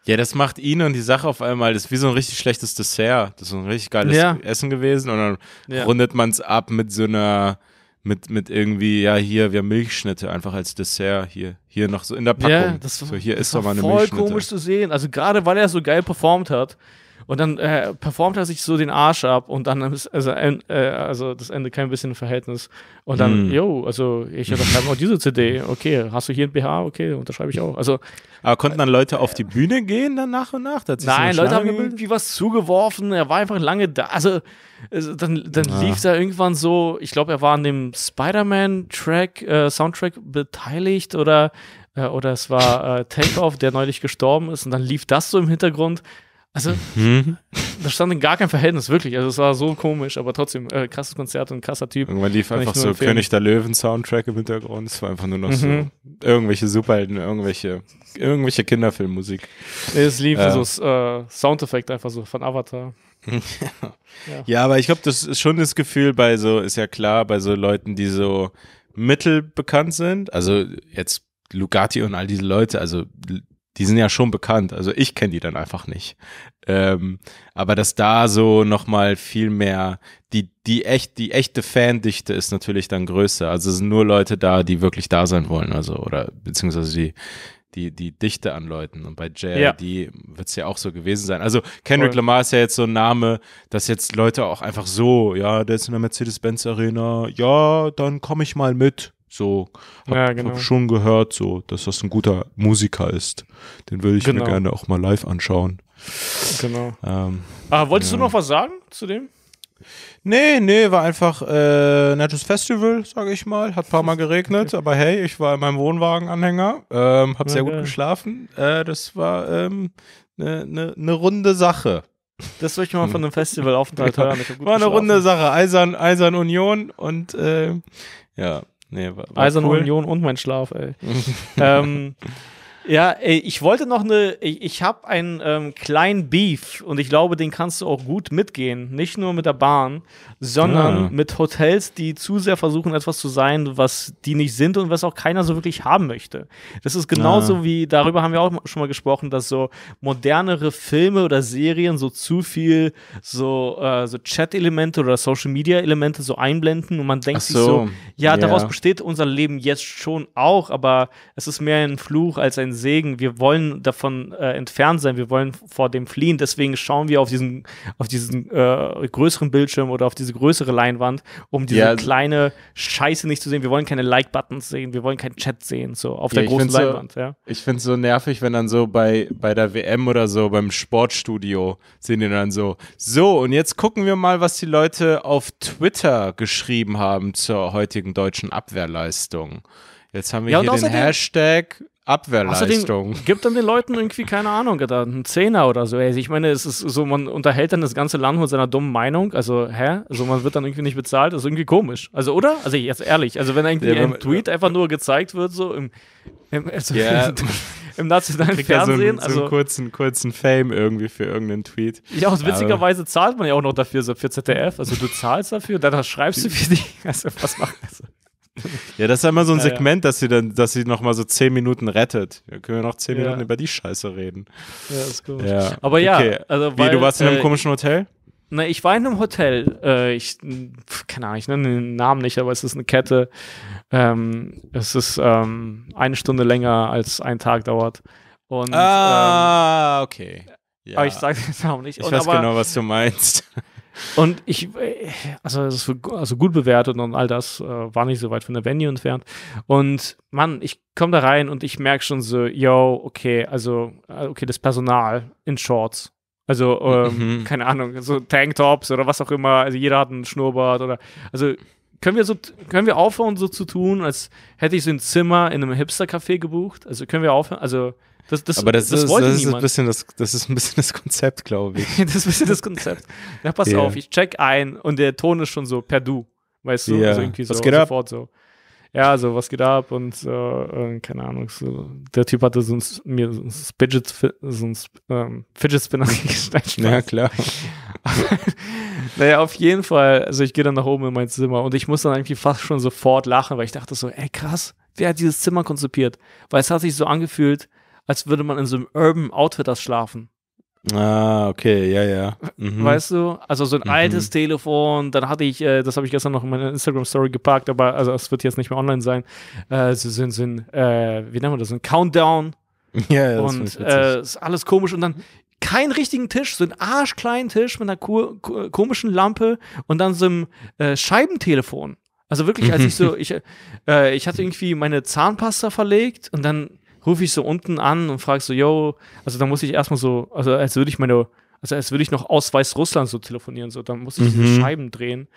Ja, das macht ihn und die Sache auf einmal, das ist wie so ein richtig schlechtes Dessert. Das ist ein richtig geiles ja. Essen gewesen und dann ja. rundet man es ab mit so einer, mit, mit irgendwie, ja, hier, wir haben Milchschnitte einfach als Dessert hier, hier noch so in der Packung. Ja, das, so, hier das ist doch mal eine Milchschnitte. voll komisch zu sehen. Also gerade weil er so geil performt hat, und dann äh, performt er sich so den Arsch ab und dann ist also, äh, also das Ende kein bisschen im Verhältnis. Und dann, jo, hm. also ich unterschreibe auch diese CD. Okay, hast du hier ein BH? Okay, unterschreibe ich auch. Also, Aber konnten dann Leute auf die Bühne gehen dann nach und nach? Nein, Leute haben ihm irgendwie was zugeworfen. Er war einfach lange da. Also, also dann, dann ah. lief da irgendwann so, ich glaube, er war an dem Spider-Man-Track, äh, Soundtrack beteiligt oder, äh, oder es war äh, Takeoff, der neulich gestorben ist. Und dann lief das so im Hintergrund. Also, mhm. da stand in gar kein Verhältnis, wirklich. Also, es war so komisch, aber trotzdem, äh, krasses Konzert und krasser Typ. Irgendwann lief einfach so empfehlen. König der Löwen-Soundtrack im Hintergrund. Es war einfach nur noch mhm. so irgendwelche Superhelden, irgendwelche, irgendwelche Kinderfilmmusik. Es lief äh. so äh, Soundeffekt einfach so von Avatar. ja. ja, aber ich glaube, das ist schon das Gefühl bei so, ist ja klar, bei so Leuten, die so mittelbekannt sind. Also, jetzt Lugati und all diese Leute, also die sind ja schon bekannt. Also ich kenne die dann einfach nicht. Ähm, aber dass da so nochmal viel mehr, die, die, echt, die echte Fandichte ist natürlich dann größer. Also es sind nur Leute da, die wirklich da sein wollen. Also, oder beziehungsweise die, die, die Dichte an Leuten. Und bei JLD ja. wird es ja auch so gewesen sein. Also Kendrick Voll. Lamar ist ja jetzt so ein Name, dass jetzt Leute auch einfach so, ja, der ist in der Mercedes-Benz-Arena, ja, dann komme ich mal mit. So, hab, ja, genau. hab schon gehört, so, dass das ein guter Musiker ist. Den würde ich genau. mir gerne auch mal live anschauen. Genau. Ähm, ah, wolltest ja. du noch was sagen zu dem? Nee, nee, war einfach äh, nettes Festival, sage ich mal. Hat ein paar Mal geregnet, okay. aber hey, ich war in meinem Wohnwagenanhänger, anhänger ähm, hab ja, sehr gut geschlafen. Äh, das war eine ähm, ne, ne, ne runde Sache. Das soll ich mal von einem Festival aufenthalten. hören. war eine runde Sache. Eisern, Eisern Union und äh, ja, Nee, war, war Eiserne cool. Union und mein Schlaf, ey. ähm, ja, ey, ich wollte noch eine, ich, habe einen ähm, kleinen Beef und ich glaube, den kannst du auch gut mitgehen. Nicht nur mit der Bahn, sondern ja. Ah. mit Hotels, die zu sehr versuchen, etwas zu sein, was die nicht sind und was auch keiner so wirklich haben möchte. Das ist genauso ja. Ah. wie, darüber haben wir auch schon mal gesprochen, dass so modernere Filme oder Serien so zu viel so, äh, so Chat-Elemente oder Social-Media-Elemente so einblenden und man denkt so. sich so, ja, yeah. daraus besteht unser Leben jetzt schon auch, aber es ist mehr ein Fluch als ein ein Segen. Wir wollen davon äh, entfernt sein, wir wollen vor dem fliehen. Deswegen schauen wir auf diesen, auf diesen äh, größeren Bildschirm oder auf diese größere Leinwand, um diese ja, also kleine Scheiße nicht zu sehen. Wir wollen keine Like-Buttons sehen, wir wollen keinen Chat sehen, so auf ja, der großen Leinwand. So, ja. Ich finde es so nervig, wenn dann so bei, bei der WM oder so, beim Sportstudio, sehen die dann so, so, und jetzt gucken wir mal, was die Leute auf Twitter geschrieben haben zur heutigen deutschen Abwehrleistung. Jetzt haben wir ja, hier den Hashtag Abwehrleistung. Außerdem gibt dann den Leuten irgendwie, keine Ahnung, einen Zehner oder so. Also ich meine, es ist so, man unterhält dann das ganze Land mit seiner dummen Meinung. Also, hä? Also, man wird dann irgendwie nicht bezahlt. Das ist irgendwie komisch. Also, oder? Also, jetzt ehrlich. Also, wenn irgendwie ja, ein Tweet einfach nur gezeigt wird, so im, im, also yeah. im nationalen Kriegt Fernsehen. Ja so, einen, also, so einen kurzen, kurzen Fame irgendwie für irgendeinen Tweet. Ja, also witzigerweise zahlt man ja auch noch dafür, so für ZDF. Also du zahlst dafür, dann schreibst du für die. Also was macht also. Ja, das ist ja immer so ein ja, Segment, ja. dass sie dann, dass sie nochmal so zehn Minuten rettet. Da können wir noch zehn ja. Minuten über die Scheiße reden. Ja, ist gut. Aber ja, okay. also, weil, Wie, du warst in einem äh, komischen Hotel? Na, ich war in einem Hotel. Äh, ich, keine Ahnung, ich nenne den Namen nicht, aber es ist eine Kette. Ähm, es ist ähm, eine Stunde länger als ein Tag dauert. Und, ah, ähm, okay. Ja. Aber ich sage den Namen nicht. Ich Und weiß aber, genau, was du meinst. Und ich, also, für, also gut bewertet und all das äh, war nicht so weit von der Venue entfernt. Und Mann, ich komme da rein und ich merke schon so, yo, okay, also, äh, okay, das Personal in Shorts. Also, mhm. ähm, mhm. keine Ahnung, so Tanktops oder was auch immer. Also, jeder hat einen Schnurrbart oder, also, können wir so, können wir aufhören, so zu tun, als hätte ich so ein Zimmer in einem Hipster-Café gebucht? Also, können wir aufhören, also, das, das, aber das, das ist, das Ist ein bisschen das, das ist ein bisschen das Konzept, glaube ich. das ist ein bisschen das Konzept. Ja, pass yeah. auf, ich check ein und der Ton ist schon so per Du. Weißt du, yeah. also irgendwie so was geht sofort ab? so. Ja, so was geht ab und äh, keine Ahnung. So. Der Typ hatte so ein, mir so ein, Fidget, so ähm, Fidget Spinner gesteckt. ja, klar. naja, auf jeden Fall. Also ich gehe dann nach oben in mein Zimmer und ich muss dann irgendwie fast schon sofort lachen, weil ich dachte so, ey krass, wer hat dieses Zimmer konzipiert? Weil es hat sich so angefühlt, als würde man in so einem Urban Outfitters schlafen. Ah, okay, ja, ja. Mhm. Weißt du? Also so ein mhm. altes Telefon, dann hatte ich, äh, das habe ich gestern noch in meiner Instagram-Story geparkt, aber also es wird jetzt nicht mehr online sein. Äh, so, so, so ein, äh, wie nennen wir das, ein Countdown. Ja, ja das Und äh, ist alles komisch und dann keinen richtigen Tisch, so einen arschkleinen Tisch mit einer ko komischen Lampe und dann so einem äh, Scheibentelefon. Also wirklich, als ich so, ich, äh, ich hatte irgendwie meine Zahnpasta verlegt und dann rufe ich so unten an und frage so, yo, also da muss ich erstmal so, also als würde ich meine, also als würde ich noch aus Weißrussland so telefonieren, so, dann muss ich mhm. Scheiben drehen.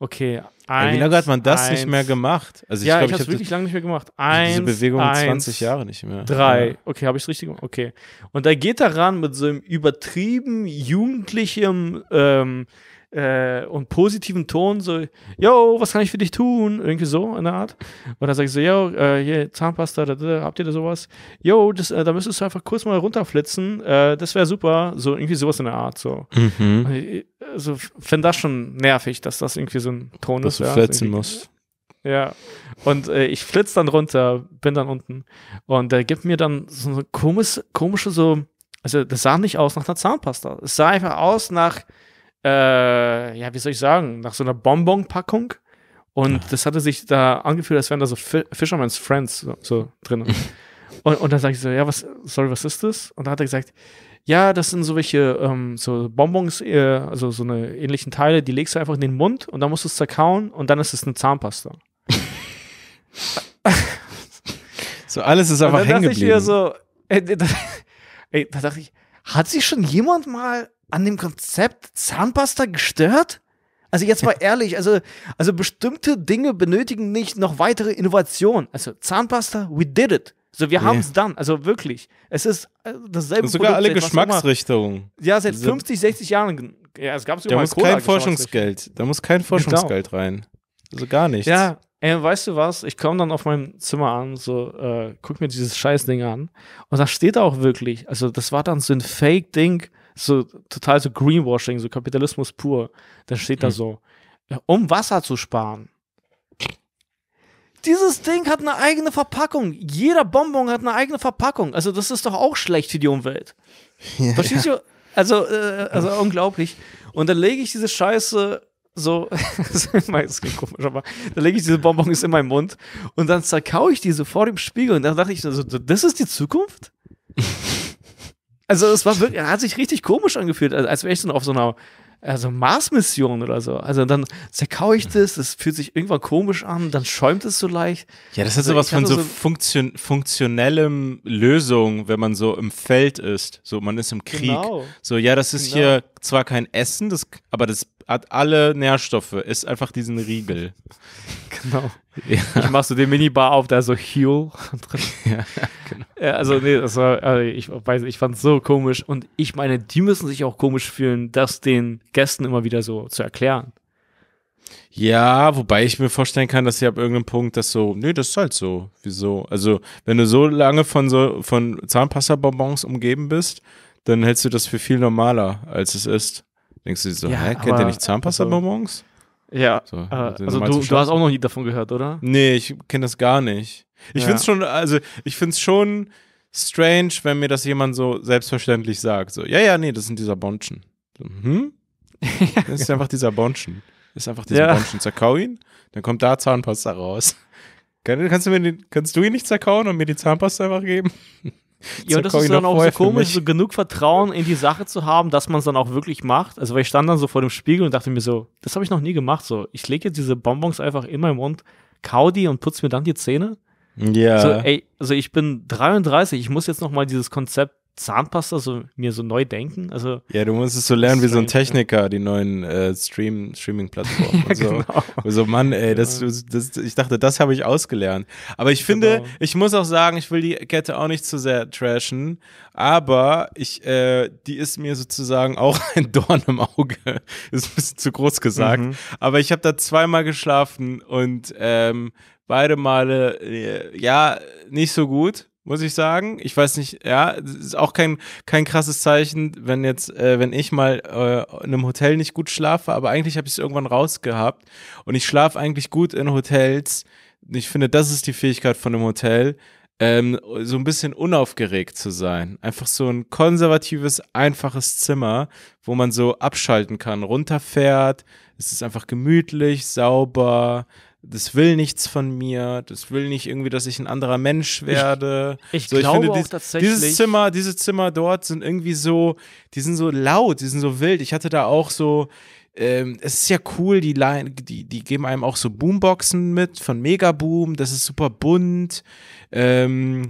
Okay, eins, Ey, Wie lange hat man das eins. nicht mehr gemacht? Also ich ja, glaub, ich habe es wirklich lange nicht mehr gemacht. Eins, diese Bewegung eins, 20 Jahre nicht mehr. Drei. Ja. Okay, habe ich es richtig gemacht? Okay. Und da geht daran mit so einem übertrieben jugendlichen ähm, äh, und positiven Ton, so, yo, was kann ich für dich tun? Irgendwie so in der Art. Und dann sage ich so, yo, äh, hier, Zahnpasta, da, da, habt ihr da sowas? Yo, das, äh, da müsstest du einfach kurz mal runterflitzen, äh, das wäre super. So, irgendwie sowas in der Art. So. Mhm. Also, fände das schon nervig, dass das irgendwie so ein Ton dass ist. Dass du ja, flitzen musst. Ja. Und äh, ich flitz dann runter, bin dann unten. Und er äh, gibt mir dann so eine komisch, komische, so, also das sah nicht aus nach einer Zahnpasta. Es sah einfach aus nach äh, ja, wie soll ich sagen, nach so einer Bonbon-Packung. Und Ach. das hatte sich da angefühlt, als wären da so Fi Fisherman's Friends so, so drin. und, und dann sage ich so, ja, was, sorry, was ist das? Und dann hat er gesagt, ja, das sind so welche ähm, so Bonbons, äh, also so eine ähnlichen Teile, die legst du einfach in den Mund und dann musst du es zerkauen und dann ist es eine Zahnpasta. so alles ist einfach hängen geblieben. So, ey, da, ey, da dachte ich, hat sich schon jemand mal an dem Konzept Zahnpasta gestört? Also jetzt mal ehrlich, also, also bestimmte Dinge benötigen nicht noch weitere Innovation. Also Zahnpasta, we did it. So, wir yeah. haben es dann. Also wirklich. Es ist äh, dasselbe. Sogar Produkt, alle Geschmacksrichtungen. Ja, seit 50, 60 Jahren. Ja, es gab Da muss kein Forschungsgeld. Da muss kein genau. Forschungsgeld genau. rein. Also gar nichts. Ja, ey, weißt du was? Ich komme dann auf meinem Zimmer an, so, äh, guck mir dieses Scheißding an. Und da steht auch wirklich, also das war dann so ein Fake-Ding so total so Greenwashing, so Kapitalismus pur. Dann steht da mhm. so, um Wasser zu sparen. Dieses Ding hat eine eigene Verpackung. Jeder Bonbon hat eine eigene Verpackung. Also das ist doch auch schlecht für die Umwelt. Ja, Verstehst ja. du? Also, äh, also unglaublich. Und dann lege ich diese Scheiße so, das ist komisch, aber da lege ich diese Bonbons in meinen Mund und dann zerkau ich diese vor dem Spiegel und dann dachte ich so, das ist die Zukunft? Also es war wirklich, hat sich richtig komisch angefühlt, als wäre ich so auf so einer also Mars-Mission oder so. Also dann zerkau ich das, das fühlt sich irgendwann komisch an, dann schäumt es so leicht. Ja, das hat also, sowas also, von so, so Funktion, funktionellem Lösung, wenn man so im Feld ist. So, man ist im Krieg. Genau. So, ja, das ist genau. hier zwar kein Essen, das, aber das hat alle Nährstoffe, ist einfach diesen Riegel. Genau. Ja. Ich mach so den Minibar auf, da ist so Hugh drin. Ja, genau. Ja, also, nee, das war, also ich weiß, ich fand's so komisch. Und ich meine, die müssen sich auch komisch fühlen, das den Gästen immer wieder so zu erklären. Ja, wobei ich mir vorstellen kann, dass sie ab irgendeinem Punkt das so, nee, das ist halt so. Wieso? Also, wenn du so lange von so von Zahnpasta-Bonbons umgeben bist, dann hältst du das für viel normaler, als es ist. Denkst du so, ja, hä, kennt ihr nicht Zahnpasta-Bonbons? Also ja. So, äh, also du, du, hast auch noch nie davon gehört, oder? Nee, ich kenne das gar nicht. Ich ja. finde es schon, also ich finde es schon strange, wenn mir das jemand so selbstverständlich sagt. So, ja, ja, nee, das sind dieser Bonschen. So, hm? Das ist einfach dieser Bonschen. Das ist einfach dieser ja. Bonschen. Zerkau ihn, dann kommt da Zahnpasta raus. kannst, du mir den, kannst du ihn nicht zerkauen und mir die Zahnpasta einfach geben? Ja, so das ist dann auch so komisch, so genug Vertrauen in die Sache zu haben, dass man es dann auch wirklich macht. Also, weil ich stand dann so vor dem Spiegel und dachte mir so, das habe ich noch nie gemacht. So, ich lege jetzt diese Bonbons einfach in meinen Mund, kau die und putze mir dann die Zähne. Ja. So, ey, also ich bin 33, ich muss jetzt nochmal dieses Konzept Zahnpasta so mir so neu denken. Also ja, du musst es so lernen wie so ein Techniker, die neuen äh, Stream, Streaming-Plattformen. ja, so. Genau. Also Mann, ey, das, das, ich dachte, das habe ich ausgelernt. Aber ich finde, genau. ich muss auch sagen, ich will die Kette auch nicht zu sehr trashen, aber ich, äh, die ist mir sozusagen auch ein Dorn im Auge. ist ein bisschen zu groß gesagt. Mhm. Aber ich habe da zweimal geschlafen und ähm, beide Male, äh, ja, nicht so gut muss ich sagen. Ich weiß nicht, ja, ist auch kein, kein krasses Zeichen, wenn jetzt, äh, wenn ich mal äh, in einem Hotel nicht gut schlafe, aber eigentlich habe ich es irgendwann rausgehabt und ich schlafe eigentlich gut in Hotels. Ich finde, das ist die Fähigkeit von einem Hotel, ähm, so ein bisschen unaufgeregt zu sein. Einfach so ein konservatives, einfaches Zimmer, wo man so abschalten kann, runterfährt. Es ist einfach gemütlich, sauber, das will nichts von mir, das will nicht irgendwie, dass ich ein anderer Mensch werde. Ich, ich so, glaube ich finde, dies, auch tatsächlich. Dieses Zimmer, diese Zimmer dort sind irgendwie so, die sind so laut, die sind so wild. Ich hatte da auch so, ähm, es ist ja cool, die, Line, die, die geben einem auch so Boomboxen mit von Megaboom, das ist super bunt. Ähm,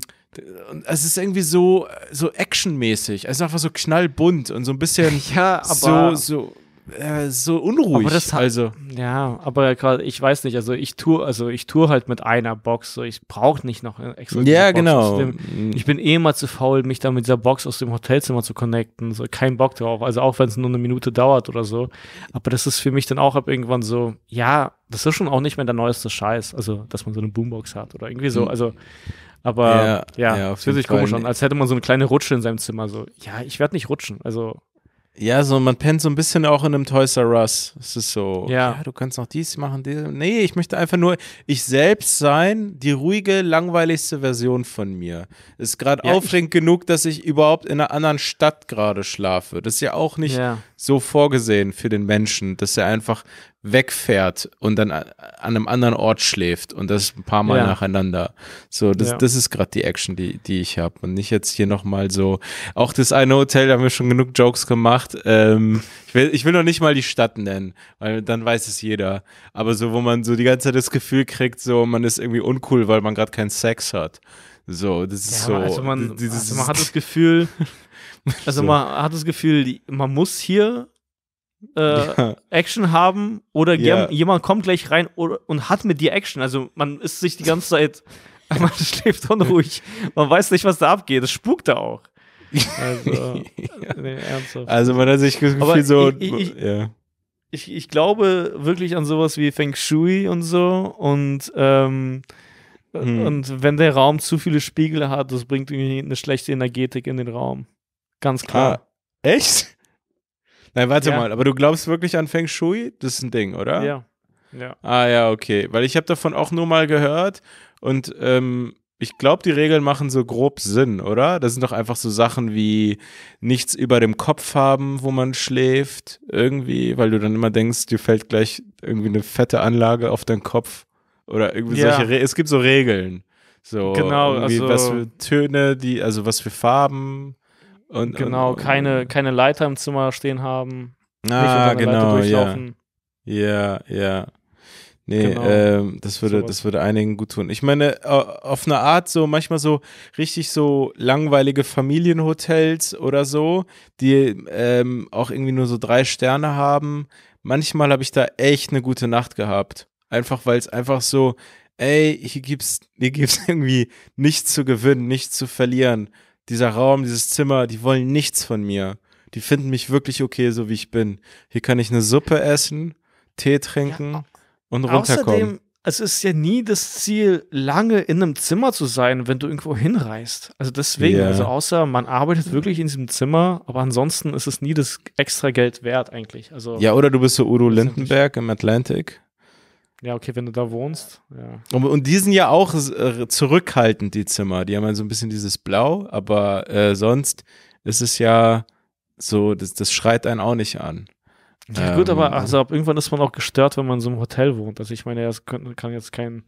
es ist irgendwie so, so actionmäßig. Es ist einfach so knallbunt und so ein bisschen ja, aber so, so äh, so unruhig. Aber das hat, also ja, aber gerade ich weiß nicht, also ich tue also ich tue halt mit einer Box, so ich brauche nicht noch extra. Ja, Box. genau. Mm. Ich bin eh mal zu faul, mich da mit dieser Box aus dem Hotelzimmer zu connecten, so kein Bock drauf, also auch wenn es nur eine Minute dauert oder so, aber das ist für mich dann auch ab irgendwann so, ja, das ist schon auch nicht mehr der neueste Scheiß, also dass man so eine Boombox hat oder irgendwie so, mm. also aber ja, es ja, ja, fühlt sich komisch an, als hätte man so eine kleine Rutsche in seinem Zimmer. So, ja, ich werde nicht rutschen. Also ja, so man pennt so ein bisschen auch in einem Toys R Us. Es ist so, ja. ja. du kannst noch dies machen, dies. Nee, ich möchte einfach nur ich selbst sein, die ruhige, langweiligste Version von mir. Ist gerade ja, aufregend genug, dass ich überhaupt in einer anderen Stadt gerade schlafe. Das ist ja auch nicht ja so vorgesehen für den Menschen, dass er einfach wegfährt und dann an einem anderen Ort schläft und das ein paar Mal ja. nacheinander. So, das, ja. das ist gerade die Action, die, die ich habe und nicht jetzt hier nochmal so. Auch das eine Hotel, da haben wir schon genug Jokes gemacht. Ähm, ich, will, ich will noch nicht mal die Stadt nennen, weil dann weiß es jeder. Aber so, wo man so die ganze Zeit das Gefühl kriegt, so man ist irgendwie uncool, weil man gerade keinen Sex hat. So, das ist ja, so. Also man, dieses, also man hat das Gefühl, Also so. man hat das Gefühl, man muss hier äh, ja. Action haben oder ja. jemand kommt gleich rein und hat mit dir Action. Also man ist sich die ganze Zeit, man schläft unruhig, man weiß nicht, was da abgeht. Es spukt da auch. Also, ja. nee, ernsthaft. also man hat sich das Gefühl so. Ich, ich, ja. ich, ich, glaube wirklich an sowas wie Feng Shui und so und ähm, hm. und wenn der Raum zu viele Spiegel hat, das bringt irgendwie eine schlechte Energetik in den Raum. Ganz klar. Ah, echt? Nein, warte ja. mal, aber du glaubst wirklich an Feng Shui? Das ist ein Ding, oder? Ja. ja. Ah ja, okay. Weil ich habe davon auch nur mal gehört und ähm, ich glaube, die Regeln machen so grob Sinn, oder? Das sind doch einfach so Sachen wie nichts über dem Kopf haben, wo man schläft, irgendwie, weil du dann immer denkst, dir fällt gleich irgendwie eine fette Anlage auf deinen Kopf oder irgendwie ja. solche. Re es gibt so Regeln, so genau, also was für Töne, die, also was für Farben, und, genau, und, und, keine, keine Leiter im Zimmer stehen haben. Ah, genau, ja. Ja, ja. Nee, genau. ähm, das würde, das würde einigen gut tun. Ich meine, auf eine Art so manchmal so richtig so langweilige Familienhotels oder so, die ähm, auch irgendwie nur so drei Sterne haben. Manchmal habe ich da echt eine gute Nacht gehabt. Einfach weil es einfach so, ey, hier gibt's, hier gibt's irgendwie nichts zu gewinnen, nichts zu verlieren dieser Raum, dieses Zimmer, die wollen nichts von mir. Die finden mich wirklich okay, so wie ich bin. Hier kann ich eine Suppe essen, Tee trinken ja, und runterkommen. Außerdem, es ist ja nie das Ziel, lange in einem Zimmer zu sein, wenn du irgendwo hinreist. Also deswegen, yeah. also außer man arbeitet wirklich in diesem Zimmer, aber ansonsten ist es nie das extra Geld wert eigentlich. Also ja, oder du bist so Udo Lindenberg im Atlantic ja, okay, wenn du da wohnst. Ja. Und, und, die sind ja auch äh, zurückhaltend, die Zimmer. Die haben ja so ein bisschen dieses Blau, aber äh, sonst ist es ja so, das, das schreit einen auch nicht an. Ja, ähm, gut, aber ähm, also ab irgendwann ist man auch gestört, wenn man in so einem Hotel wohnt. Also ich meine, es kann jetzt kein.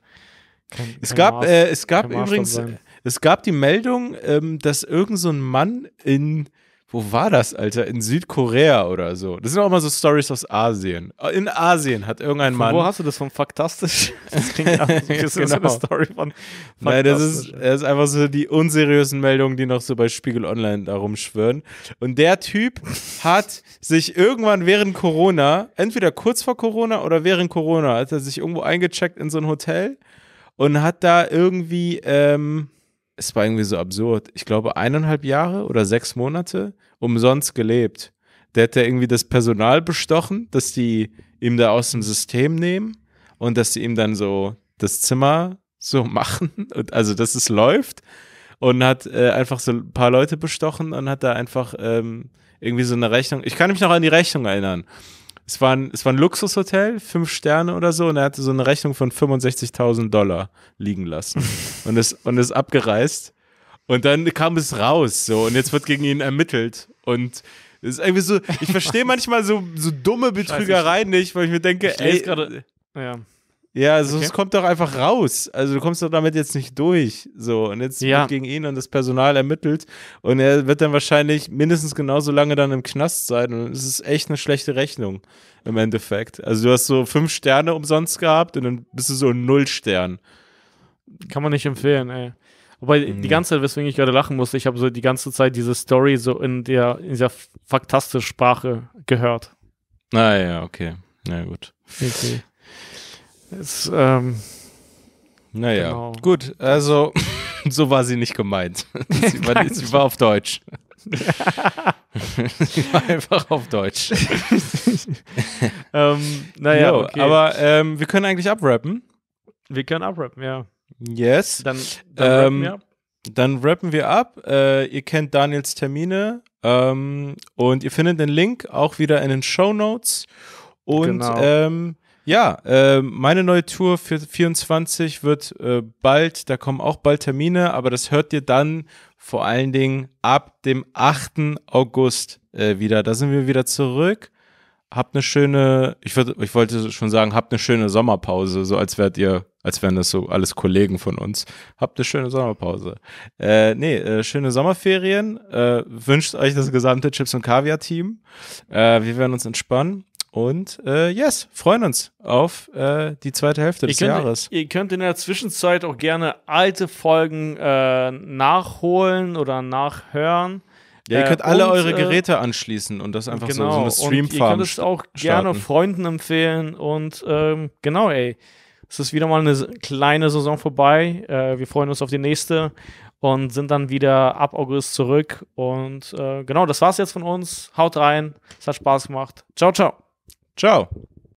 kein es, gab, Maß, äh, es gab übrigens, es gab die Meldung, ähm, dass irgend so ein Mann in wo war das, Alter? In Südkorea oder so. Das sind auch immer so Stories aus Asien. In Asien hat irgendein von Mann. Wo hast du das von Faktastisch? Das klingt nach genau. so eine genau. Story von Nein, das ist, das ist einfach so die unseriösen Meldungen, die noch so bei Spiegel Online darum schwören. Und der Typ hat sich irgendwann während Corona, entweder kurz vor Corona oder während Corona, hat er sich irgendwo eingecheckt in so ein Hotel und hat da irgendwie. Ähm, es war irgendwie so absurd. Ich glaube, eineinhalb Jahre oder sechs Monate umsonst gelebt. Der hat ja irgendwie das Personal bestochen, dass die ihm da aus dem System nehmen und dass sie ihm dann so das Zimmer so machen, und also dass es läuft. Und hat äh, einfach so ein paar Leute bestochen und hat da einfach ähm, irgendwie so eine Rechnung. Ich kann mich noch an die Rechnung erinnern es war ein, es war ein Luxushotel, fünf Sterne oder so, und er hatte so eine Rechnung von 65.000 Dollar liegen lassen und ist, und ist abgereist. Und dann kam es raus, so, und jetzt wird gegen ihn ermittelt. Und es ist irgendwie so, ich verstehe manchmal so, so dumme Betrügereien nicht, weil ich mir denke, ey. Grade, ja. Ja, also okay. es kommt doch einfach raus. Also du kommst doch damit jetzt nicht durch. So, und jetzt ja. wird gegen ihn und das Personal ermittelt. Und er wird dann wahrscheinlich mindestens genauso lange dann im Knast sein. Und es ist echt eine schlechte Rechnung im Endeffekt. Also du hast so fünf Sterne umsonst gehabt und dann bist du so ein Nullstern. Kann man nicht empfehlen, ey. Wobei mhm. die ganze Zeit, weswegen ich gerade lachen musste, ich habe so die ganze Zeit diese Story so in der, in dieser faktastischen Sprache gehört. Ah ja, okay. Na ja, gut. Okay. Ist, ähm, naja, genau. gut, also so war sie nicht gemeint. sie, war, sie war auf Deutsch. sie war einfach auf Deutsch. ähm, naja, jo, okay. aber ähm, wir können eigentlich abrappen. Wir können abrappen, ja. Yes. Dann, dann, ähm, rappen, wir ab. dann rappen wir ab. Äh, ihr kennt Daniels Termine ähm, und ihr findet den Link auch wieder in den Show Notes. Und genau. Ähm, ja, äh, meine neue Tour für 24 wird äh, bald, da kommen auch bald Termine, aber das hört ihr dann vor allen Dingen ab dem 8. August äh, wieder. Da sind wir wieder zurück. Habt eine schöne, ich, würd, ich wollte schon sagen, habt eine schöne Sommerpause, so als wärt ihr, als wären das so alles Kollegen von uns. Habt eine schöne Sommerpause. Äh, nee, äh, schöne Sommerferien. Äh, wünscht euch das gesamte Chips und Kaviar-Team. Äh, wir werden uns entspannen. Und äh, yes, freuen uns auf äh, die zweite Hälfte ihr des könnt, Jahres. Ihr könnt in der Zwischenzeit auch gerne alte Folgen äh, nachholen oder nachhören. Ja, ihr äh, könnt alle und, eure äh, Geräte anschließen und das einfach genau, so, so genau, eine Streamfarm. Ihr könnt es auch starten. gerne Freunden empfehlen und ähm, genau, ey. Es ist wieder mal eine kleine Saison vorbei. Äh, wir freuen uns auf die nächste und sind dann wieder ab August zurück. Und genau, das war's jetzt von uns. Haut rein. Es hat Spaß gemacht. Ciao, ciao. Ciao.